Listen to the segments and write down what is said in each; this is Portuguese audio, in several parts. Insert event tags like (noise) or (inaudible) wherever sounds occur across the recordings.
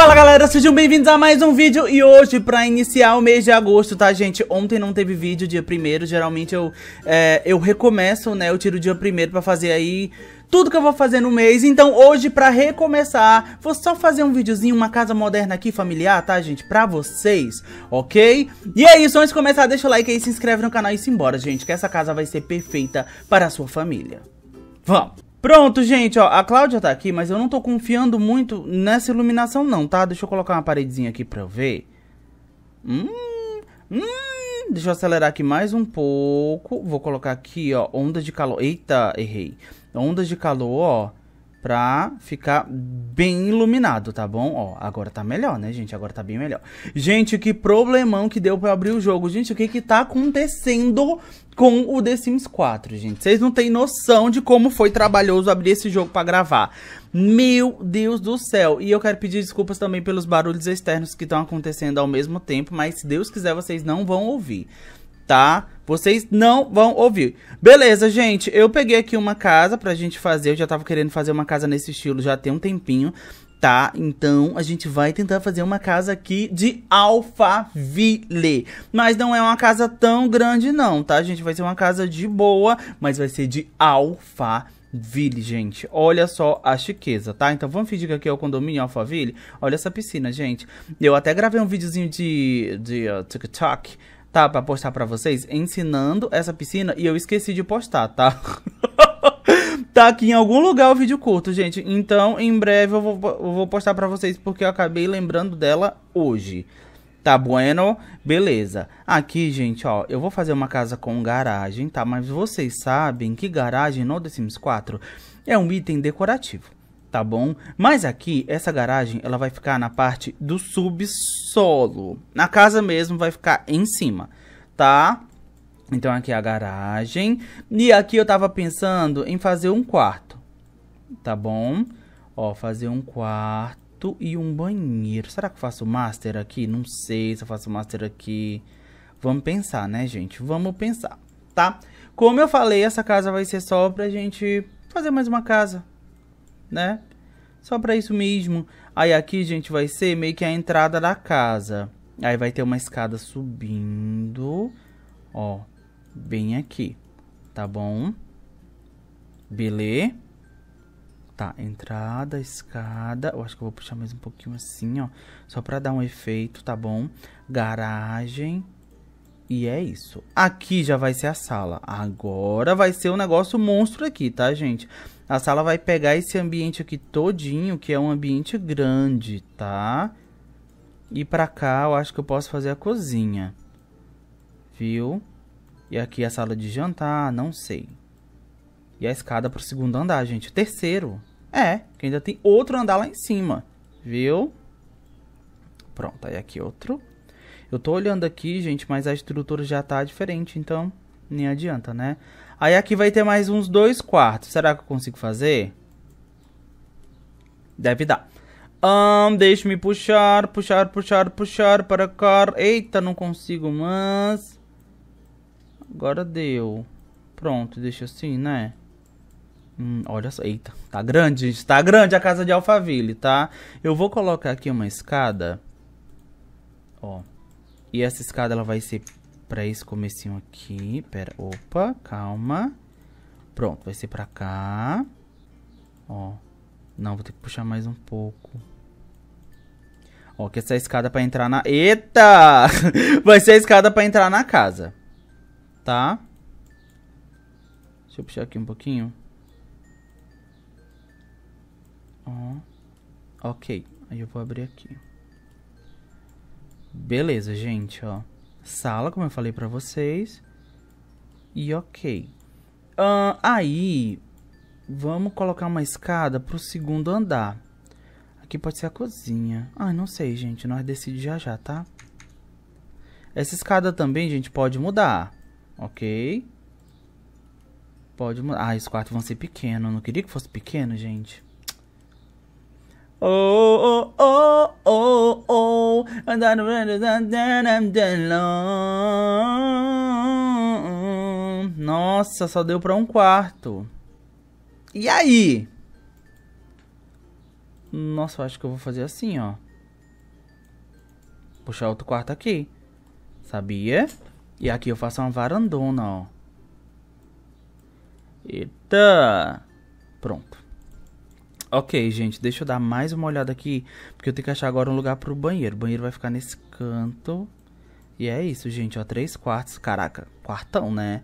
Fala galera, sejam bem-vindos a mais um vídeo e hoje pra iniciar o mês de agosto, tá gente? Ontem não teve vídeo, dia 1 geralmente eu, é, eu recomeço, né? Eu tiro o dia 1 pra fazer aí tudo que eu vou fazer no mês. Então hoje, pra recomeçar, vou só fazer um videozinho, uma casa moderna aqui, familiar, tá, gente? Pra vocês, ok? E é isso, antes de começar, deixa o like aí, se inscreve no canal e se embora, gente, que essa casa vai ser perfeita para a sua família. Vamos! Pronto, gente, ó, a Cláudia tá aqui, mas eu não tô confiando muito nessa iluminação não, tá? Deixa eu colocar uma paredezinha aqui pra eu ver. Hum, hum, deixa eu acelerar aqui mais um pouco. Vou colocar aqui, ó, onda de calor. Eita, errei. Onda de calor, ó pra ficar bem iluminado, tá bom? Ó, agora tá melhor, né, gente? Agora tá bem melhor. Gente, que problemão que deu pra abrir o jogo. Gente, o que que tá acontecendo com o The Sims 4, gente? Vocês não têm noção de como foi trabalhoso abrir esse jogo pra gravar. Meu Deus do céu! E eu quero pedir desculpas também pelos barulhos externos que estão acontecendo ao mesmo tempo, mas se Deus quiser, vocês não vão ouvir, tá? Vocês não vão ouvir. Beleza, gente. Eu peguei aqui uma casa pra gente fazer. Eu já tava querendo fazer uma casa nesse estilo já tem um tempinho. Tá, então a gente vai tentar fazer uma casa aqui de Alphaville. Mas não é uma casa tão grande não, tá? A gente vai ser uma casa de boa, mas vai ser de Alphaville, gente. Olha só a chiqueza, tá? Então vamos fingir que aqui é o condomínio Alphaville. Olha essa piscina, gente. Eu até gravei um videozinho de, de uh, TikTok tá? Pra postar pra vocês, ensinando essa piscina e eu esqueci de postar, tá? (laughs) tá aqui em algum lugar o vídeo curto, gente. Então, em breve eu vou, eu vou postar pra vocês porque eu acabei lembrando dela hoje. Tá bueno? Beleza. Aqui, gente, ó, eu vou fazer uma casa com garagem, tá? Mas vocês sabem que garagem no The Sims 4 é um item decorativo tá bom? Mas aqui, essa garagem, ela vai ficar na parte do subsolo. Na casa mesmo vai ficar em cima, tá? Então aqui é a garagem. E aqui eu tava pensando em fazer um quarto, tá bom? Ó, fazer um quarto e um banheiro. Será que eu faço master aqui? Não sei se eu faço master aqui. Vamos pensar, né, gente? Vamos pensar, tá? Como eu falei, essa casa vai ser só pra gente fazer mais uma casa, né? Só pra isso mesmo. Aí aqui, gente, vai ser meio que a entrada da casa. Aí vai ter uma escada subindo. Ó, bem aqui. Tá bom? Beleza? Tá, entrada, escada. Eu acho que eu vou puxar mais um pouquinho assim, ó. Só pra dar um efeito, tá bom? Garagem. E é isso. Aqui já vai ser a sala. Agora vai ser um negócio monstro aqui, tá, gente? A sala vai pegar esse ambiente aqui todinho, que é um ambiente grande, tá? E pra cá eu acho que eu posso fazer a cozinha. Viu? E aqui a sala de jantar, não sei. E a escada pro segundo andar, gente. terceiro. É, que ainda tem outro andar lá em cima. Viu? Pronto, aí aqui outro. Eu tô olhando aqui, gente, mas a estrutura já tá diferente, então nem adianta, né? Aí aqui vai ter mais uns dois quartos. Será que eu consigo fazer? Deve dar. Um, Deixe-me puxar, puxar, puxar, puxar para cá. Eita, não consigo mais. Agora deu. Pronto, deixa assim, né? Hum, olha só, eita, tá grande, gente. Tá grande a casa de Alphaville, tá? Eu vou colocar aqui uma escada. Ó. E essa escada, ela vai ser pra esse comecinho aqui. Pera, opa, calma. Pronto, vai ser pra cá. Ó. Não, vou ter que puxar mais um pouco. Ó, que essa é escada pra entrar na... Eita! (laughs) vai ser a escada pra entrar na casa. Tá? Deixa eu puxar aqui um pouquinho. Ó. Ok. Aí eu vou abrir aqui. Beleza, gente, ó sala, como eu falei para vocês. E ok. Uh, aí, vamos colocar uma escada pro segundo andar. Aqui pode ser a cozinha. Ah, não sei, gente. Nós decidimos já já, tá? Essa escada também, gente, pode mudar. Ok? Pode mudar. Ah, os quartos vão ser pequenos. Não queria que fosse pequeno, gente. Oh, oh, oh, oh, and I'm ready then Nossa, só deu pra um quarto. E aí? Nossa, eu acho que eu vou fazer assim, ó. Puxar outro quarto aqui. Sabia? E aqui eu faço uma varandona, ó. Eita! Pronto. Ok, gente, deixa eu dar mais uma olhada aqui, porque eu tenho que achar agora um lugar pro banheiro. O banheiro vai ficar nesse canto. E é isso, gente, ó, três quartos. Caraca, quartão, né?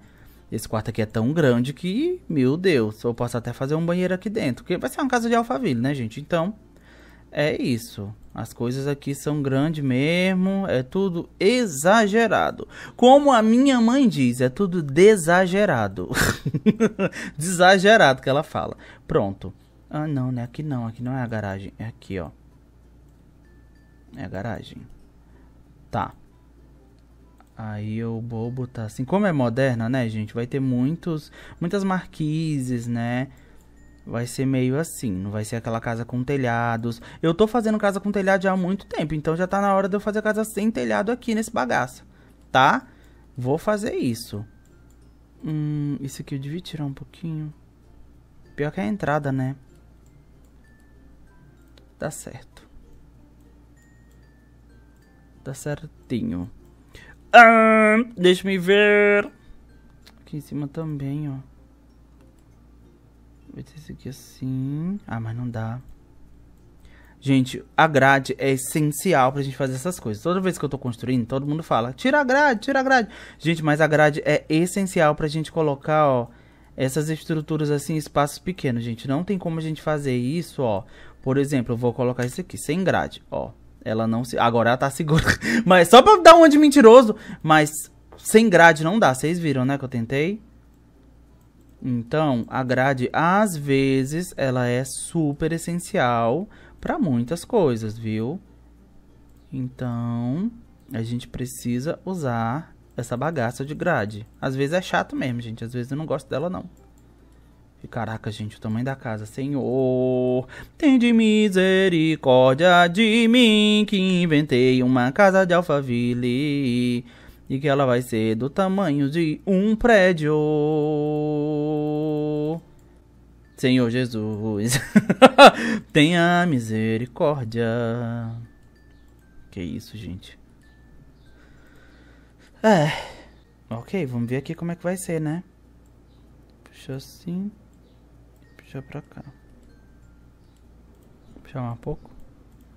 Esse quarto aqui é tão grande que, meu Deus, eu posso até fazer um banheiro aqui dentro. Porque vai ser uma casa de alfaville, né, gente? Então, é isso. As coisas aqui são grandes mesmo, é tudo exagerado. Como a minha mãe diz, é tudo desagerado. (laughs) Desagerado que ela fala. Pronto. Ah, não, né? Aqui não, aqui não é a garagem. É aqui, ó. É a garagem. Tá. Aí eu vou botar assim. Como é moderna, né, gente? Vai ter muitos, muitas marquises, né? Vai ser meio assim. Não vai ser aquela casa com telhados. Eu tô fazendo casa com telhado já há muito tempo. Então já tá na hora de eu fazer casa sem telhado aqui nesse bagaço. Tá? Vou fazer isso. Hum, isso aqui eu devia tirar um pouquinho. Pior que é a entrada, né? Tá certo. Tá certinho. Ah, deixa me ver. Aqui em cima também, ó. vai ter isso aqui é assim. Ah, mas não dá. Gente, a grade é essencial pra gente fazer essas coisas. Toda vez que eu tô construindo, todo mundo fala, tira a grade, tira a grade. Gente, mas a grade é essencial pra gente colocar, ó, essas estruturas assim, espaços pequenos, gente. Não tem como a gente fazer isso, ó, por exemplo, eu vou colocar isso aqui, sem grade, ó. Ela não se... Agora ela tá segura. (laughs) mas só pra dar um de mentiroso. Mas sem grade não dá. Vocês viram, né, que eu tentei? Então, a grade, às vezes, ela é super essencial para muitas coisas, viu? Então, a gente precisa usar essa bagaça de grade. Às vezes é chato mesmo, gente. Às vezes eu não gosto dela, não. E caraca, gente, o tamanho da casa. Senhor, tem de misericórdia de mim que inventei uma casa de alfaville e que ela vai ser do tamanho de um prédio. Senhor Jesus, (laughs) tenha misericórdia. Que isso, gente. É. Ok, vamos ver aqui como é que vai ser, né? Puxa assim puxar pra cá. Puxar mais um pouco.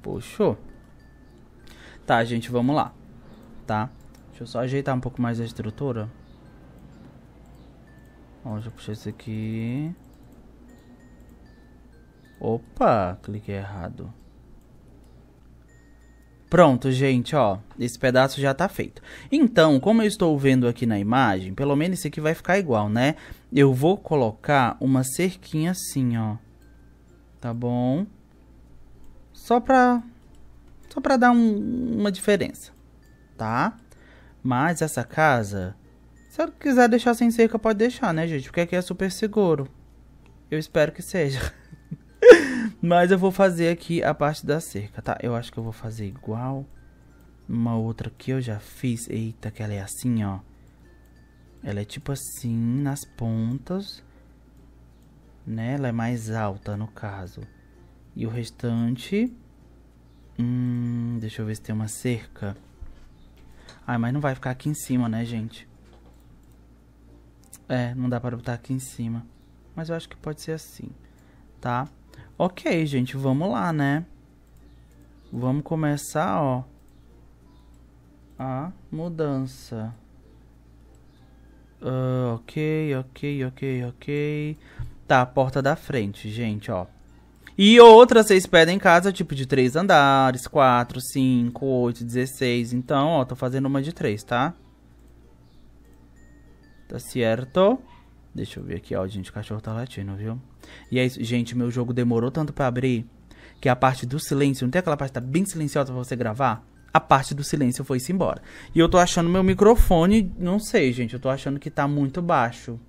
Puxou. Tá, gente, vamos lá. Tá? Deixa eu só ajeitar um pouco mais a estrutura. Ó, já puxei isso aqui. Opa, cliquei errado. Pronto, gente, ó, esse pedaço já tá feito. Então, como eu estou vendo aqui na imagem, pelo menos esse aqui vai ficar igual, né? Eu vou colocar uma cerquinha assim, ó. Tá bom? Só pra... Só pra dar um, uma diferença, tá? Mas essa casa... Se ela quiser deixar sem cerca, pode deixar, né, gente? Porque aqui é super seguro. Eu espero que seja. (laughs) Mas eu vou fazer aqui a parte da cerca, tá? Eu acho que eu vou fazer igual. Uma outra que eu já fiz. Eita, que ela é assim, ó. Ela é tipo assim nas pontas, né? Ela é mais alta no caso. E o restante, hum, deixa eu ver se tem uma cerca. Ai, mas não vai ficar aqui em cima, né, gente? É, não dá para botar aqui em cima. Mas eu acho que pode ser assim, tá? Ok, gente, vamos lá, né? Vamos começar, ó. A mudança. Uh, ok, ok, ok, ok. Tá, a porta da frente, gente, ó. E outra, vocês pedem casa, tipo, de três andares, quatro, cinco, oito, dezesseis. Então, ó, tô fazendo uma de três, tá? Tá certo? Deixa eu ver aqui, ó, gente, o cachorro tá latindo, viu? E é isso, gente, meu jogo demorou tanto pra abrir que a parte do silêncio, não tem aquela parte que tá bem silenciosa pra você gravar? a parte do silêncio foi-se embora. E eu tô achando meu microfone, não sei, gente, eu tô achando que tá muito baixo.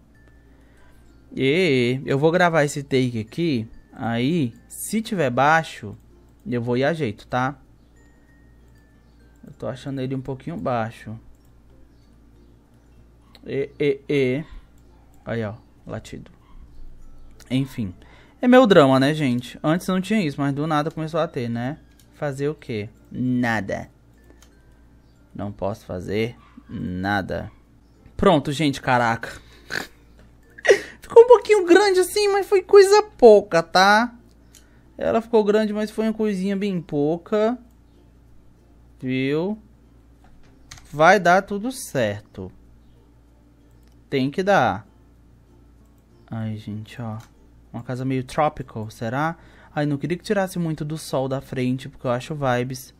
E eu vou gravar esse take aqui, aí, se tiver baixo, eu vou a ajeito, tá? Eu tô achando ele um pouquinho baixo. E, e, e. Aí, ó, latido. Enfim. É meu drama, né, gente? Antes não tinha isso, mas do nada começou a ter, né? Fazer o quê? nada. Não posso fazer nada. Pronto, gente, caraca. (laughs) ficou um pouquinho grande assim, mas foi coisa pouca, tá? Ela ficou grande, mas foi uma coisinha bem pouca. Viu? Vai dar tudo certo. Tem que dar. Ai, gente, ó. Uma casa meio tropical, será? Ai, não queria que tirasse muito do sol da frente, porque eu acho vibes.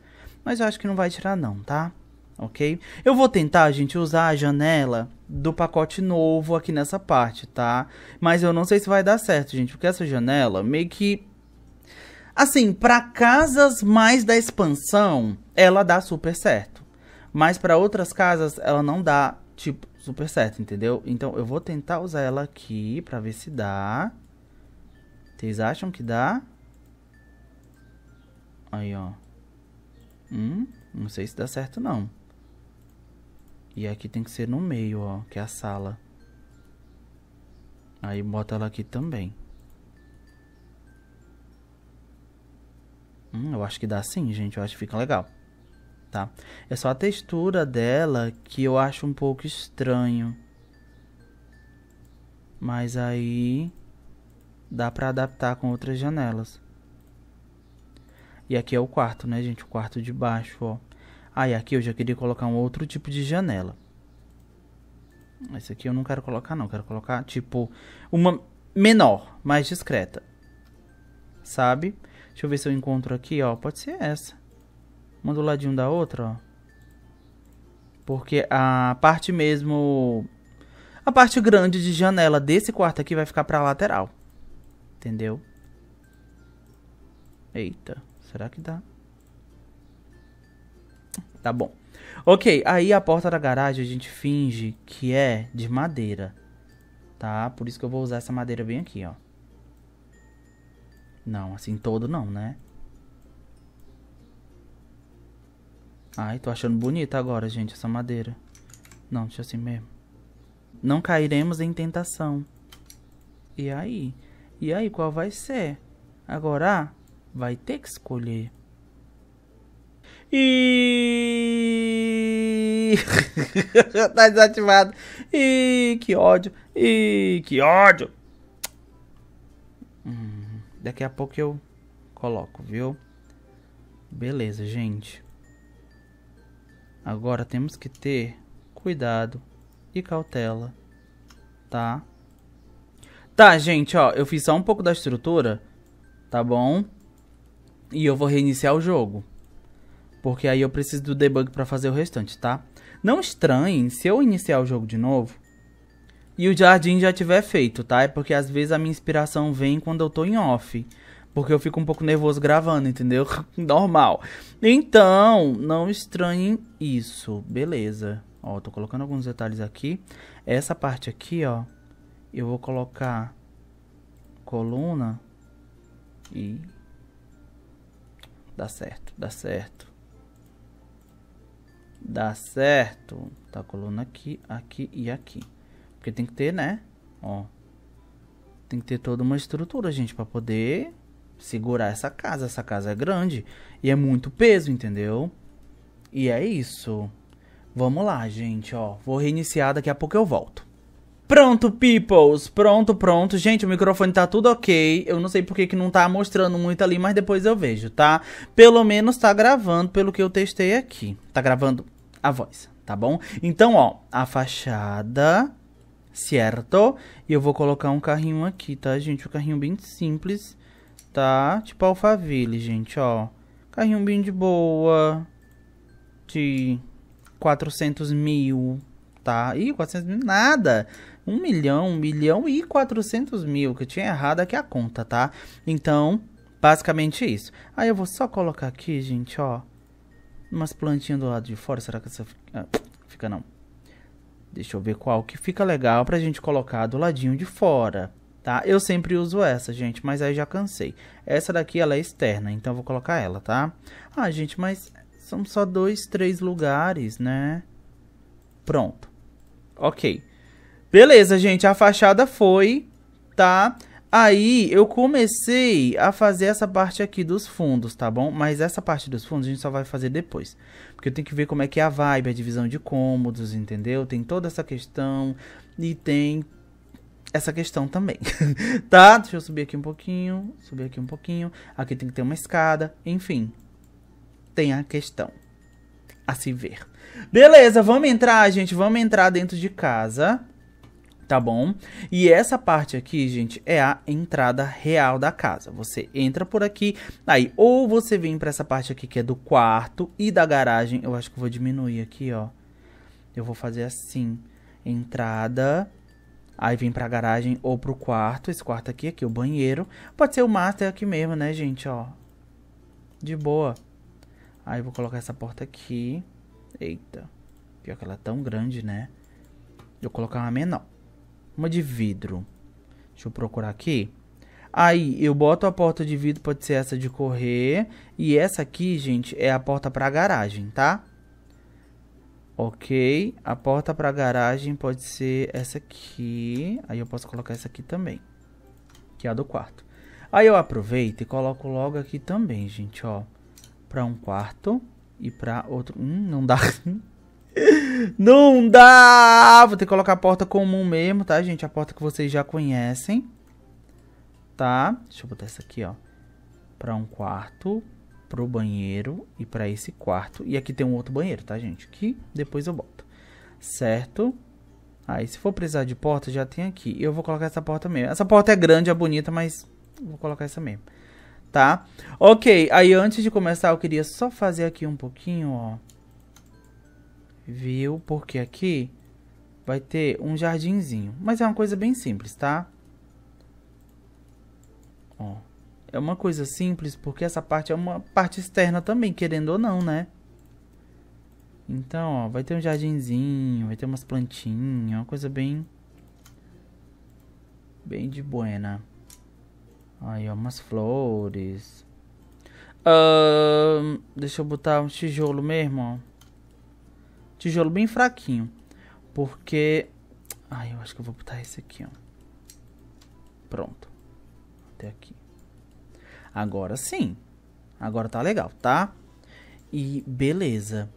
Mas eu acho que não vai tirar não, tá? Ok? Eu vou tentar, gente, usar a janela do pacote novo aqui nessa parte, tá? Mas eu não sei se vai dar certo, gente, porque essa janela meio que... Assim, para casas mais da expansão, ela dá super certo. Mas para outras casas, ela não dá, tipo, super certo, entendeu? Então eu vou tentar usar ela aqui pra ver se dá. Vocês acham que dá? Aí, ó. Hum, não sei se dá certo não. E aqui tem que ser no meio, ó, que é a sala. Aí bota ela aqui também. Hum, eu acho que dá sim, gente. Eu acho que fica legal. Tá? É só a textura dela que eu acho um pouco estranho. Mas aí dá pra adaptar com outras janelas. E aqui é o quarto, né, gente? O quarto de baixo, ó. Ah, e aqui eu já queria colocar um outro tipo de janela. Esse aqui eu não quero colocar, não. Quero colocar, tipo, uma menor, mais discreta. Sabe? Deixa eu ver se eu encontro aqui, ó. Pode ser essa. Uma do ladinho da outra, ó. Porque a parte mesmo... A parte grande de janela desse quarto aqui vai ficar pra lateral. Entendeu? Eita. Será que dá? Tá bom. Ok, aí a porta da garagem a gente finge que é de madeira. Tá? Por isso que eu vou usar essa madeira bem aqui, ó. Não, assim todo não, né? Ai, tô achando bonita agora, gente, essa madeira. Não, deixa assim mesmo. Não cairemos em tentação. E aí? E aí, qual vai ser? Agora, vai ter que escolher. E (laughs) tá desativado. E que ódio. E que ódio. Hum, daqui a pouco eu coloco, viu? Beleza, gente. Agora temos que ter cuidado e cautela, tá? Tá, gente, ó, eu fiz só um pouco da estrutura, tá bom? E eu vou reiniciar o jogo. Porque aí eu preciso do debug para fazer o restante, tá? Não estranhem se eu iniciar o jogo de novo e o jardim já tiver feito, tá? É porque às vezes a minha inspiração vem quando eu tô em off. Porque eu fico um pouco nervoso gravando, entendeu? (laughs) Normal. Então, não estranhem isso. Beleza. Ó, tô colocando alguns detalhes aqui. Essa parte aqui, ó. Eu vou colocar coluna e Dá certo, dá certo. Dá certo. Tá coluna aqui, aqui e aqui. Porque tem que ter, né? Ó. Tem que ter toda uma estrutura, gente, para poder segurar essa casa. Essa casa é grande e é muito peso, entendeu? E é isso. Vamos lá, gente, ó. Vou reiniciar, daqui a pouco eu volto. Pronto, peoples. Pronto, pronto. Gente, o microfone tá tudo ok. Eu não sei porque que não tá mostrando muito ali, mas depois eu vejo, tá? Pelo menos tá gravando, pelo que eu testei aqui. Tá gravando a voz, tá bom? Então, ó, a fachada, certo? E eu vou colocar um carrinho aqui, tá, gente? Um carrinho bem simples, tá? Tipo Alphaville, gente, ó. Carrinho bem de boa. De 400 mil, tá? Ih, 400 mil, nada. 1 milhão, 1 milhão e 400 mil, que eu tinha errado aqui a conta, tá? Então, basicamente isso. Aí eu vou só colocar aqui, gente, ó, umas plantinhas do lado de fora, será que essa fica, ah, fica não? Deixa eu ver qual que fica legal pra gente colocar do ladinho de fora, tá? Eu sempre uso essa, gente, mas aí já cansei. Essa daqui, ela é externa, então eu vou colocar ela, tá? Ah, gente, mas são só dois, três lugares, né? Pronto. Ok. Beleza, gente, a fachada foi, tá? Aí eu comecei a fazer essa parte aqui dos fundos, tá bom? Mas essa parte dos fundos a gente só vai fazer depois. Porque eu tenho que ver como é que é a vibe, a divisão de cômodos, entendeu? Tem toda essa questão e tem essa questão também, (laughs) tá? Deixa eu subir aqui um pouquinho, subir aqui um pouquinho. Aqui tem que ter uma escada, enfim. Tem a questão a se ver. Beleza, vamos entrar, gente, vamos entrar dentro de casa tá bom? E essa parte aqui, gente, é a entrada real da casa. Você entra por aqui, aí ou você vem para essa parte aqui que é do quarto e da garagem. Eu acho que vou diminuir aqui, ó. Eu vou fazer assim, entrada, aí vem pra garagem ou pro quarto. Esse quarto aqui, aqui o banheiro. Pode ser o master aqui mesmo, né, gente, ó. De boa. Aí vou colocar essa porta aqui. Eita. Pior que ela é tão grande, né? Eu vou colocar uma menor. Uma de vidro. Deixa eu procurar aqui. Aí eu boto a porta de vidro, pode ser essa de correr. E essa aqui, gente, é a porta para garagem, tá? Ok. A porta para garagem pode ser essa aqui. Aí eu posso colocar essa aqui também. Que é a do quarto. Aí eu aproveito e coloco logo aqui também, gente, ó. Pra um quarto e pra outro... Hum, não dá... (laughs) Não dá! Vou ter que colocar a porta comum mesmo, tá, gente? A porta que vocês já conhecem. Tá? Deixa eu botar essa aqui, ó. Pra um quarto, pro banheiro e pra esse quarto. E aqui tem um outro banheiro, tá, gente? Que depois eu boto. Certo? Aí, se for precisar de porta, já tem aqui. Eu vou colocar essa porta mesmo. Essa porta é grande, é bonita, mas vou colocar essa mesmo. Tá? Ok, aí antes de começar, eu queria só fazer aqui um pouquinho, ó viu? Porque aqui vai ter um jardinzinho. Mas é uma coisa bem simples, tá? Ó, é uma coisa simples porque essa parte é uma parte externa também, querendo ou não, né? Então, ó, vai ter um jardinzinho, vai ter umas plantinhas, é uma coisa bem... Bem de buena. Aí, ó, umas flores. Uh, deixa eu botar um tijolo mesmo, ó. Tijolo bem fraquinho. Porque... Ai, eu acho que eu vou botar esse aqui, ó. Pronto. Até aqui. Agora sim. Agora tá legal, tá? E beleza.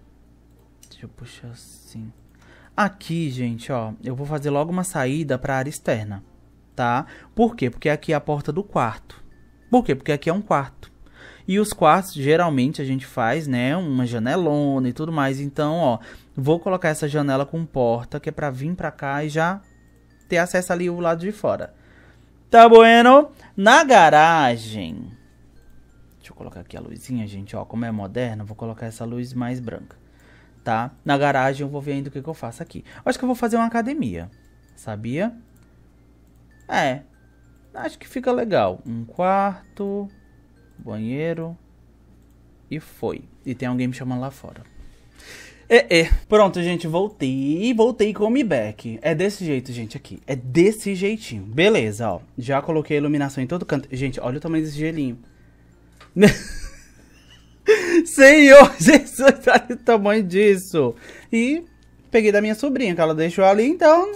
Deixa eu puxar assim. Aqui, gente, ó. Eu vou fazer logo uma saída pra área externa, tá? Por quê? Porque aqui é a porta do quarto. Por quê? Porque aqui é um quarto. E os quartos, geralmente, a gente faz, né, uma janelona e tudo mais. Então, ó, vou colocar essa janela com porta, que é pra vir pra cá e já ter acesso ali o lado de fora. Tá bueno? Na garagem... Deixa eu colocar aqui a luzinha, gente, ó, como é moderna, vou colocar essa luz mais branca, tá? Na garagem eu vou ver ainda o que, que eu faço aqui. Acho que eu vou fazer uma academia, sabia? É, acho que fica legal. Um quarto, banheiro e foi. E tem alguém me chamando lá fora. É, é. Pronto, gente, voltei. Voltei com o Mi Back. É desse jeito, gente, aqui. É desse jeitinho. Beleza, ó. Já coloquei a iluminação em todo canto. Gente, olha o tamanho desse gelinho. (laughs) Senhor (laughs) Jesus, olha o tamanho disso. E peguei da minha sobrinha, que ela deixou ali, então...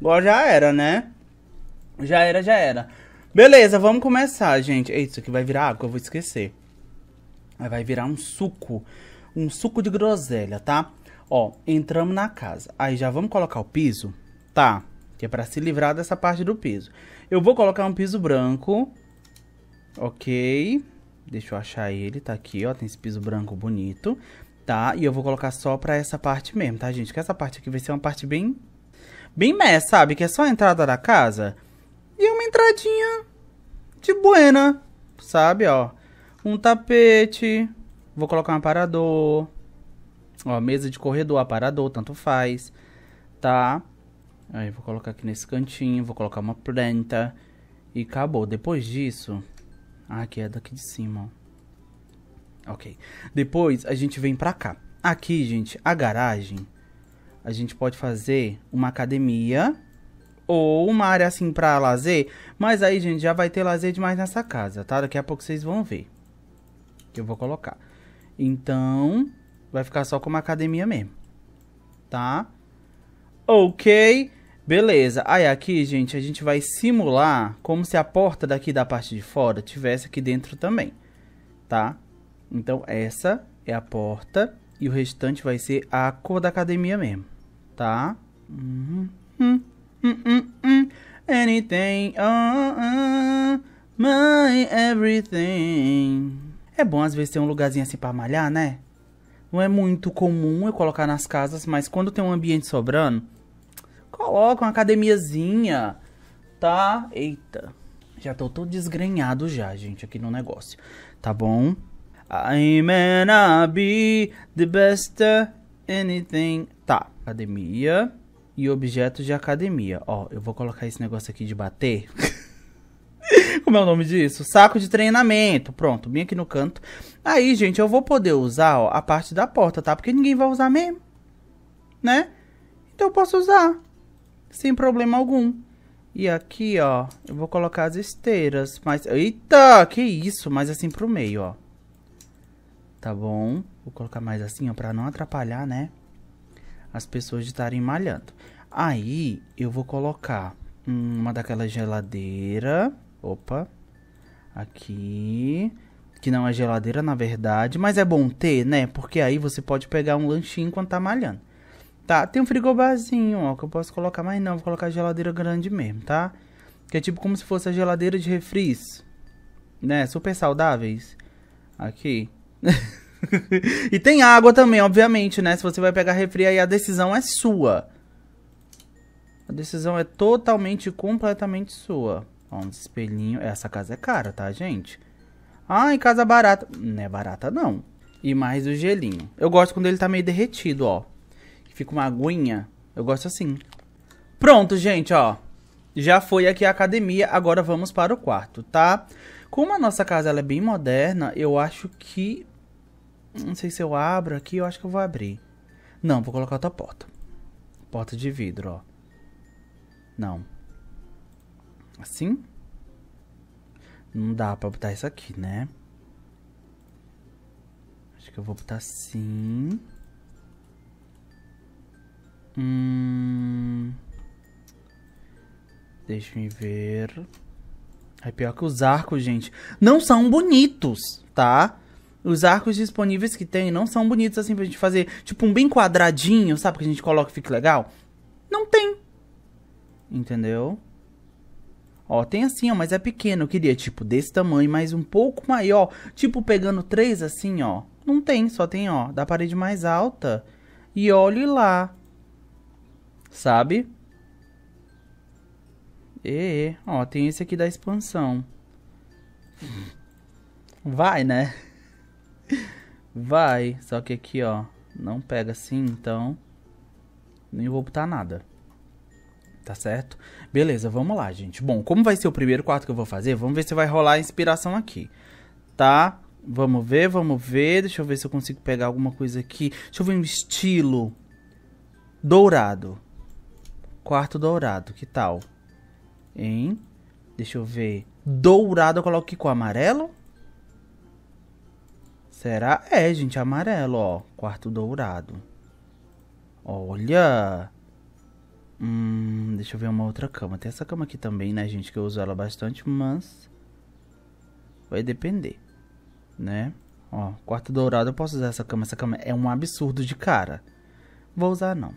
Agora já era, né? Já era, já era. Beleza, vamos começar, gente. Eita, isso aqui vai virar água, eu vou esquecer. Vai virar um suco. Um suco de groselha, tá? Ó, entramos na casa. Aí já vamos colocar o piso? Tá. Que é pra se livrar dessa parte do piso. Eu vou colocar um piso branco. Ok. Deixa eu achar ele. Tá aqui, ó. Tem esse piso branco bonito. Tá? E eu vou colocar só pra essa parte mesmo, tá, gente? Que essa parte aqui vai ser uma parte bem... Bem mess, sabe? Que é só a entrada da casa... E uma entradinha de buena, sabe, ó. Um tapete, vou colocar um aparador, ó, mesa de corredor, aparador, tanto faz, tá? Aí vou colocar aqui nesse cantinho, vou colocar uma planta e acabou. Depois disso, ah, aqui é daqui de cima, ó. Ok. Depois a gente vem pra cá. Aqui, gente, a garagem, a gente pode fazer uma academia, ou uma área assim para lazer, mas aí, gente, já vai ter lazer demais nessa casa, tá? Daqui a pouco vocês vão ver que eu vou colocar. Então, vai ficar só como academia mesmo, tá? Ok, beleza. Aí aqui, gente, a gente vai simular como se a porta daqui da parte de fora tivesse aqui dentro também, tá? Então, essa é a porta e o restante vai ser a cor da academia mesmo, tá? Uhum. Hum. Hum, hum, hum. anything, oh, my everything. É bom às vezes ter um lugarzinho assim pra malhar, né? Não é muito comum eu colocar nas casas, mas quando tem um ambiente sobrando, coloca uma academiazinha, tá? Eita, já tô todo desgrenhado já, gente, aqui no negócio, tá bom? I may not be the best anything. Tá, academia e objetos de academia. Ó, eu vou colocar esse negócio aqui de bater. (laughs) Como é o nome disso? Saco de treinamento. Pronto, bem aqui no canto. Aí, gente, eu vou poder usar ó, a parte da porta, tá? Porque ninguém vai usar mesmo, né? Então eu posso usar, sem problema algum. E aqui, ó, eu vou colocar as esteiras, mas... Eita, que isso? Mais assim pro meio, ó. Tá bom. Vou colocar mais assim, ó, pra não atrapalhar, né? as pessoas estarem malhando. Aí eu vou colocar uma daquela geladeira. Opa. Aqui. Que não é geladeira, na verdade. Mas é bom ter, né? Porque aí você pode pegar um lanchinho enquanto tá malhando. Tá, tem um frigobarzinho, ó, que eu posso colocar, mas não, vou colocar a geladeira grande mesmo, tá? Que é tipo como se fosse a geladeira de refris, né? Super saudáveis. Aqui. (laughs) (laughs) e tem água também, obviamente, né? Se você vai pegar refri, aí a decisão é sua. A decisão é totalmente, completamente sua. Ó, um espelhinho. Essa casa é cara, tá, gente? Ai, casa barata. Não é barata, não. E mais o gelinho. Eu gosto quando ele tá meio derretido, ó. Fica uma aguinha. Eu gosto assim. Pronto, gente, ó. Já foi aqui a academia, agora vamos para o quarto, tá? Como a nossa casa ela é bem moderna, eu acho que não sei se eu abro aqui, eu acho que eu vou abrir. Não, vou colocar outra porta. Porta de vidro, ó. Não. Assim? Não dá pra botar isso aqui, né? Acho que eu vou botar assim. Hum... Deixa eu ver. É pior que os arcos, gente. Não são bonitos, tá? Os arcos disponíveis que tem não são bonitos assim pra gente fazer, tipo um bem quadradinho, sabe? Que a gente coloca e fica legal. Não tem. Entendeu? Ó, tem assim, ó, mas é pequeno. Eu queria, tipo, desse tamanho, mas um pouco maior. Tipo, pegando três assim, ó. Não tem, só tem, ó, da parede mais alta. E olhe lá. Sabe? E, é, é, ó, tem esse aqui da expansão. Vai, né? Vai, só que aqui, ó, não pega assim, então nem vou botar nada. Tá certo? Beleza, vamos lá, gente. Bom, como vai ser o primeiro quarto que eu vou fazer, vamos ver se vai rolar a inspiração aqui. Tá? Vamos ver, vamos ver. Deixa eu ver se eu consigo pegar alguma coisa aqui. Deixa eu ver um estilo dourado. Quarto dourado, que tal? Hein? Deixa eu ver. Dourado eu coloco aqui com amarelo? Será? É, gente, amarelo, ó. Quarto dourado. Olha! Hum, deixa eu ver uma outra cama. Tem essa cama aqui também, né, gente? Que eu uso ela bastante, mas... Vai depender, né? Ó, quarto dourado, eu posso usar essa cama. Essa cama é um absurdo de cara. Vou usar, não.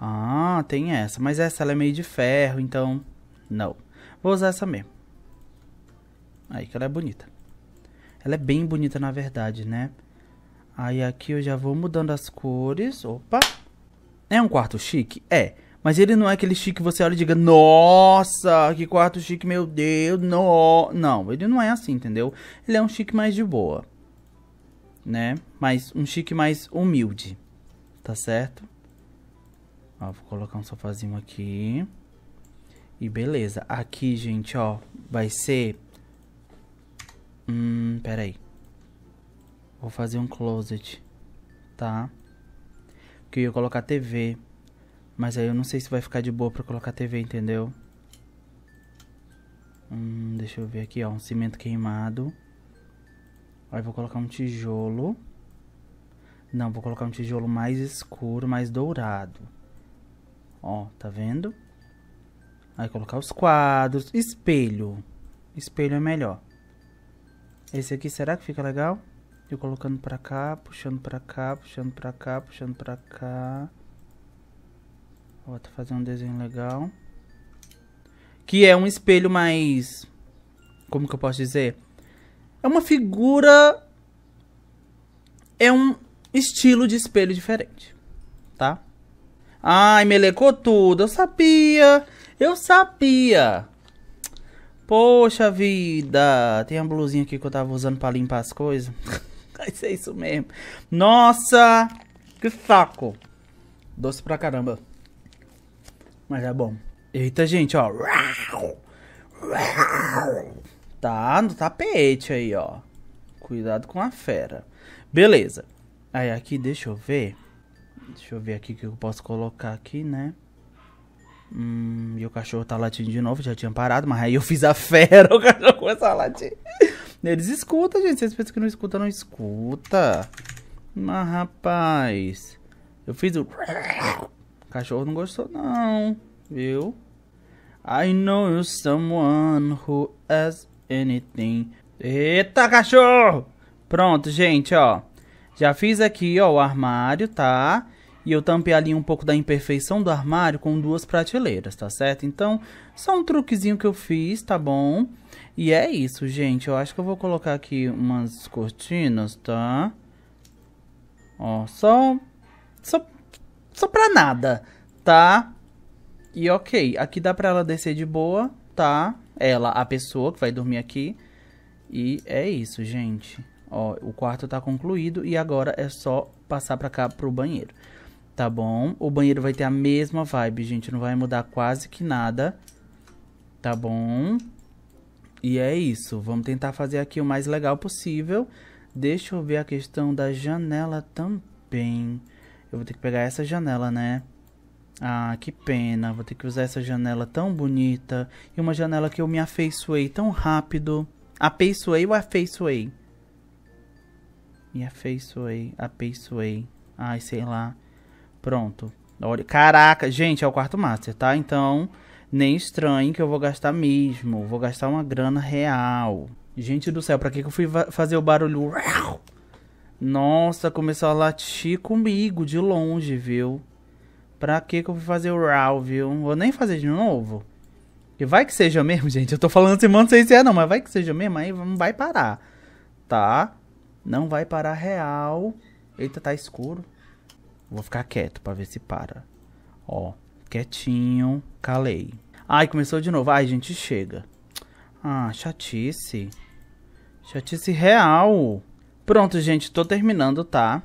Ah, tem essa. Mas essa, ela é meio de ferro, então... Não. Vou usar essa mesmo. Aí que ela é bonita. Ela é bem bonita, na verdade, né? Aí aqui eu já vou mudando as cores. Opa! É um quarto chique? É. Mas ele não é aquele chique que você olha e diga, nossa, que quarto chique, meu Deus, no. Não, ele não é assim, entendeu? Ele é um chique mais de boa. Né? Mas um chique mais humilde. Tá certo? Ó, vou colocar um sofazinho aqui. E beleza. Aqui, gente, ó, vai ser Hum, pera aí. Vou fazer um closet, tá? Porque eu ia colocar TV. Mas aí eu não sei se vai ficar de boa pra colocar TV, entendeu? Hum, deixa eu ver aqui, ó. Um cimento queimado. Aí vou colocar um tijolo. Não, vou colocar um tijolo mais escuro, mais dourado. Ó, tá vendo? Aí colocar os quadros. Espelho. Espelho é melhor. Esse aqui, será que fica legal? Eu colocando pra cá, puxando pra cá, puxando pra cá, puxando pra cá. Vou até tá fazer um desenho legal. Que é um espelho mais... Como que eu posso dizer? É uma figura... É um estilo de espelho diferente, tá? Ai, melecou tudo, eu sabia, eu sabia. Poxa vida, tem a blusinha aqui que eu tava usando pra limpar as coisas. (laughs) Vai ser é isso mesmo. Nossa, que saco. Doce pra caramba. Mas é bom. Eita, gente, ó. Tá no tapete aí, ó. Cuidado com a fera. Beleza. Aí aqui, deixa eu ver. Deixa eu ver aqui o que eu posso colocar aqui, né? Hum, e o cachorro tá latindo de novo, já tinha parado, mas aí eu fiz a (laughs) fera, o cachorro começou a latir. Eles escutam, gente. Vocês pensam que não escuta, não escuta. Mas rapaz, eu fiz o. O (laughs) cachorro não gostou, não, viu? I know you someone who has anything. Eita, cachorro! Pronto, gente, ó. Já fiz aqui, ó, o armário, tá? E eu tampei ali um pouco da imperfeição do armário com duas prateleiras, tá certo? Então, só um truquezinho que eu fiz, tá bom? E é isso, gente. Eu acho que eu vou colocar aqui umas cortinas, tá? Ó, só... Só, só pra nada, tá? E ok, aqui dá pra ela descer de boa, tá? Ela, a pessoa que vai dormir aqui. E é isso, gente. Ó, o quarto tá concluído e agora é só passar pra cá pro banheiro tá bom? O banheiro vai ter a mesma vibe, gente, não vai mudar quase que nada, tá bom? E é isso, vamos tentar fazer aqui o mais legal possível. Deixa eu ver a questão da janela também. Eu vou ter que pegar essa janela, né? Ah, que pena, vou ter que usar essa janela tão bonita. E uma janela que eu me afeiçoei tão rápido. Apeiçoei ou afeiçoei? Me afeiçoei, apeiçoei. Ai, sei lá. Pronto. Caraca, gente, é o quarto master, tá? Então, nem estranho que eu vou gastar mesmo. Vou gastar uma grana real. Gente do céu, pra que, que eu fui fazer o barulho? Nossa, começou a latir comigo de longe, viu? Pra que, que eu fui fazer o raw, viu? Vou nem fazer de novo. E vai que seja mesmo, gente. Eu tô falando semana, assim, não sei se é não, mas vai que seja mesmo, aí não vai parar. Tá? Não vai parar real. Eita, tá escuro. Vou ficar quieto pra ver se para. Ó, quietinho, calei. Ai, começou de novo. Ai, gente, chega. Ah, chatice. Chatice real. Pronto, gente, tô terminando, tá?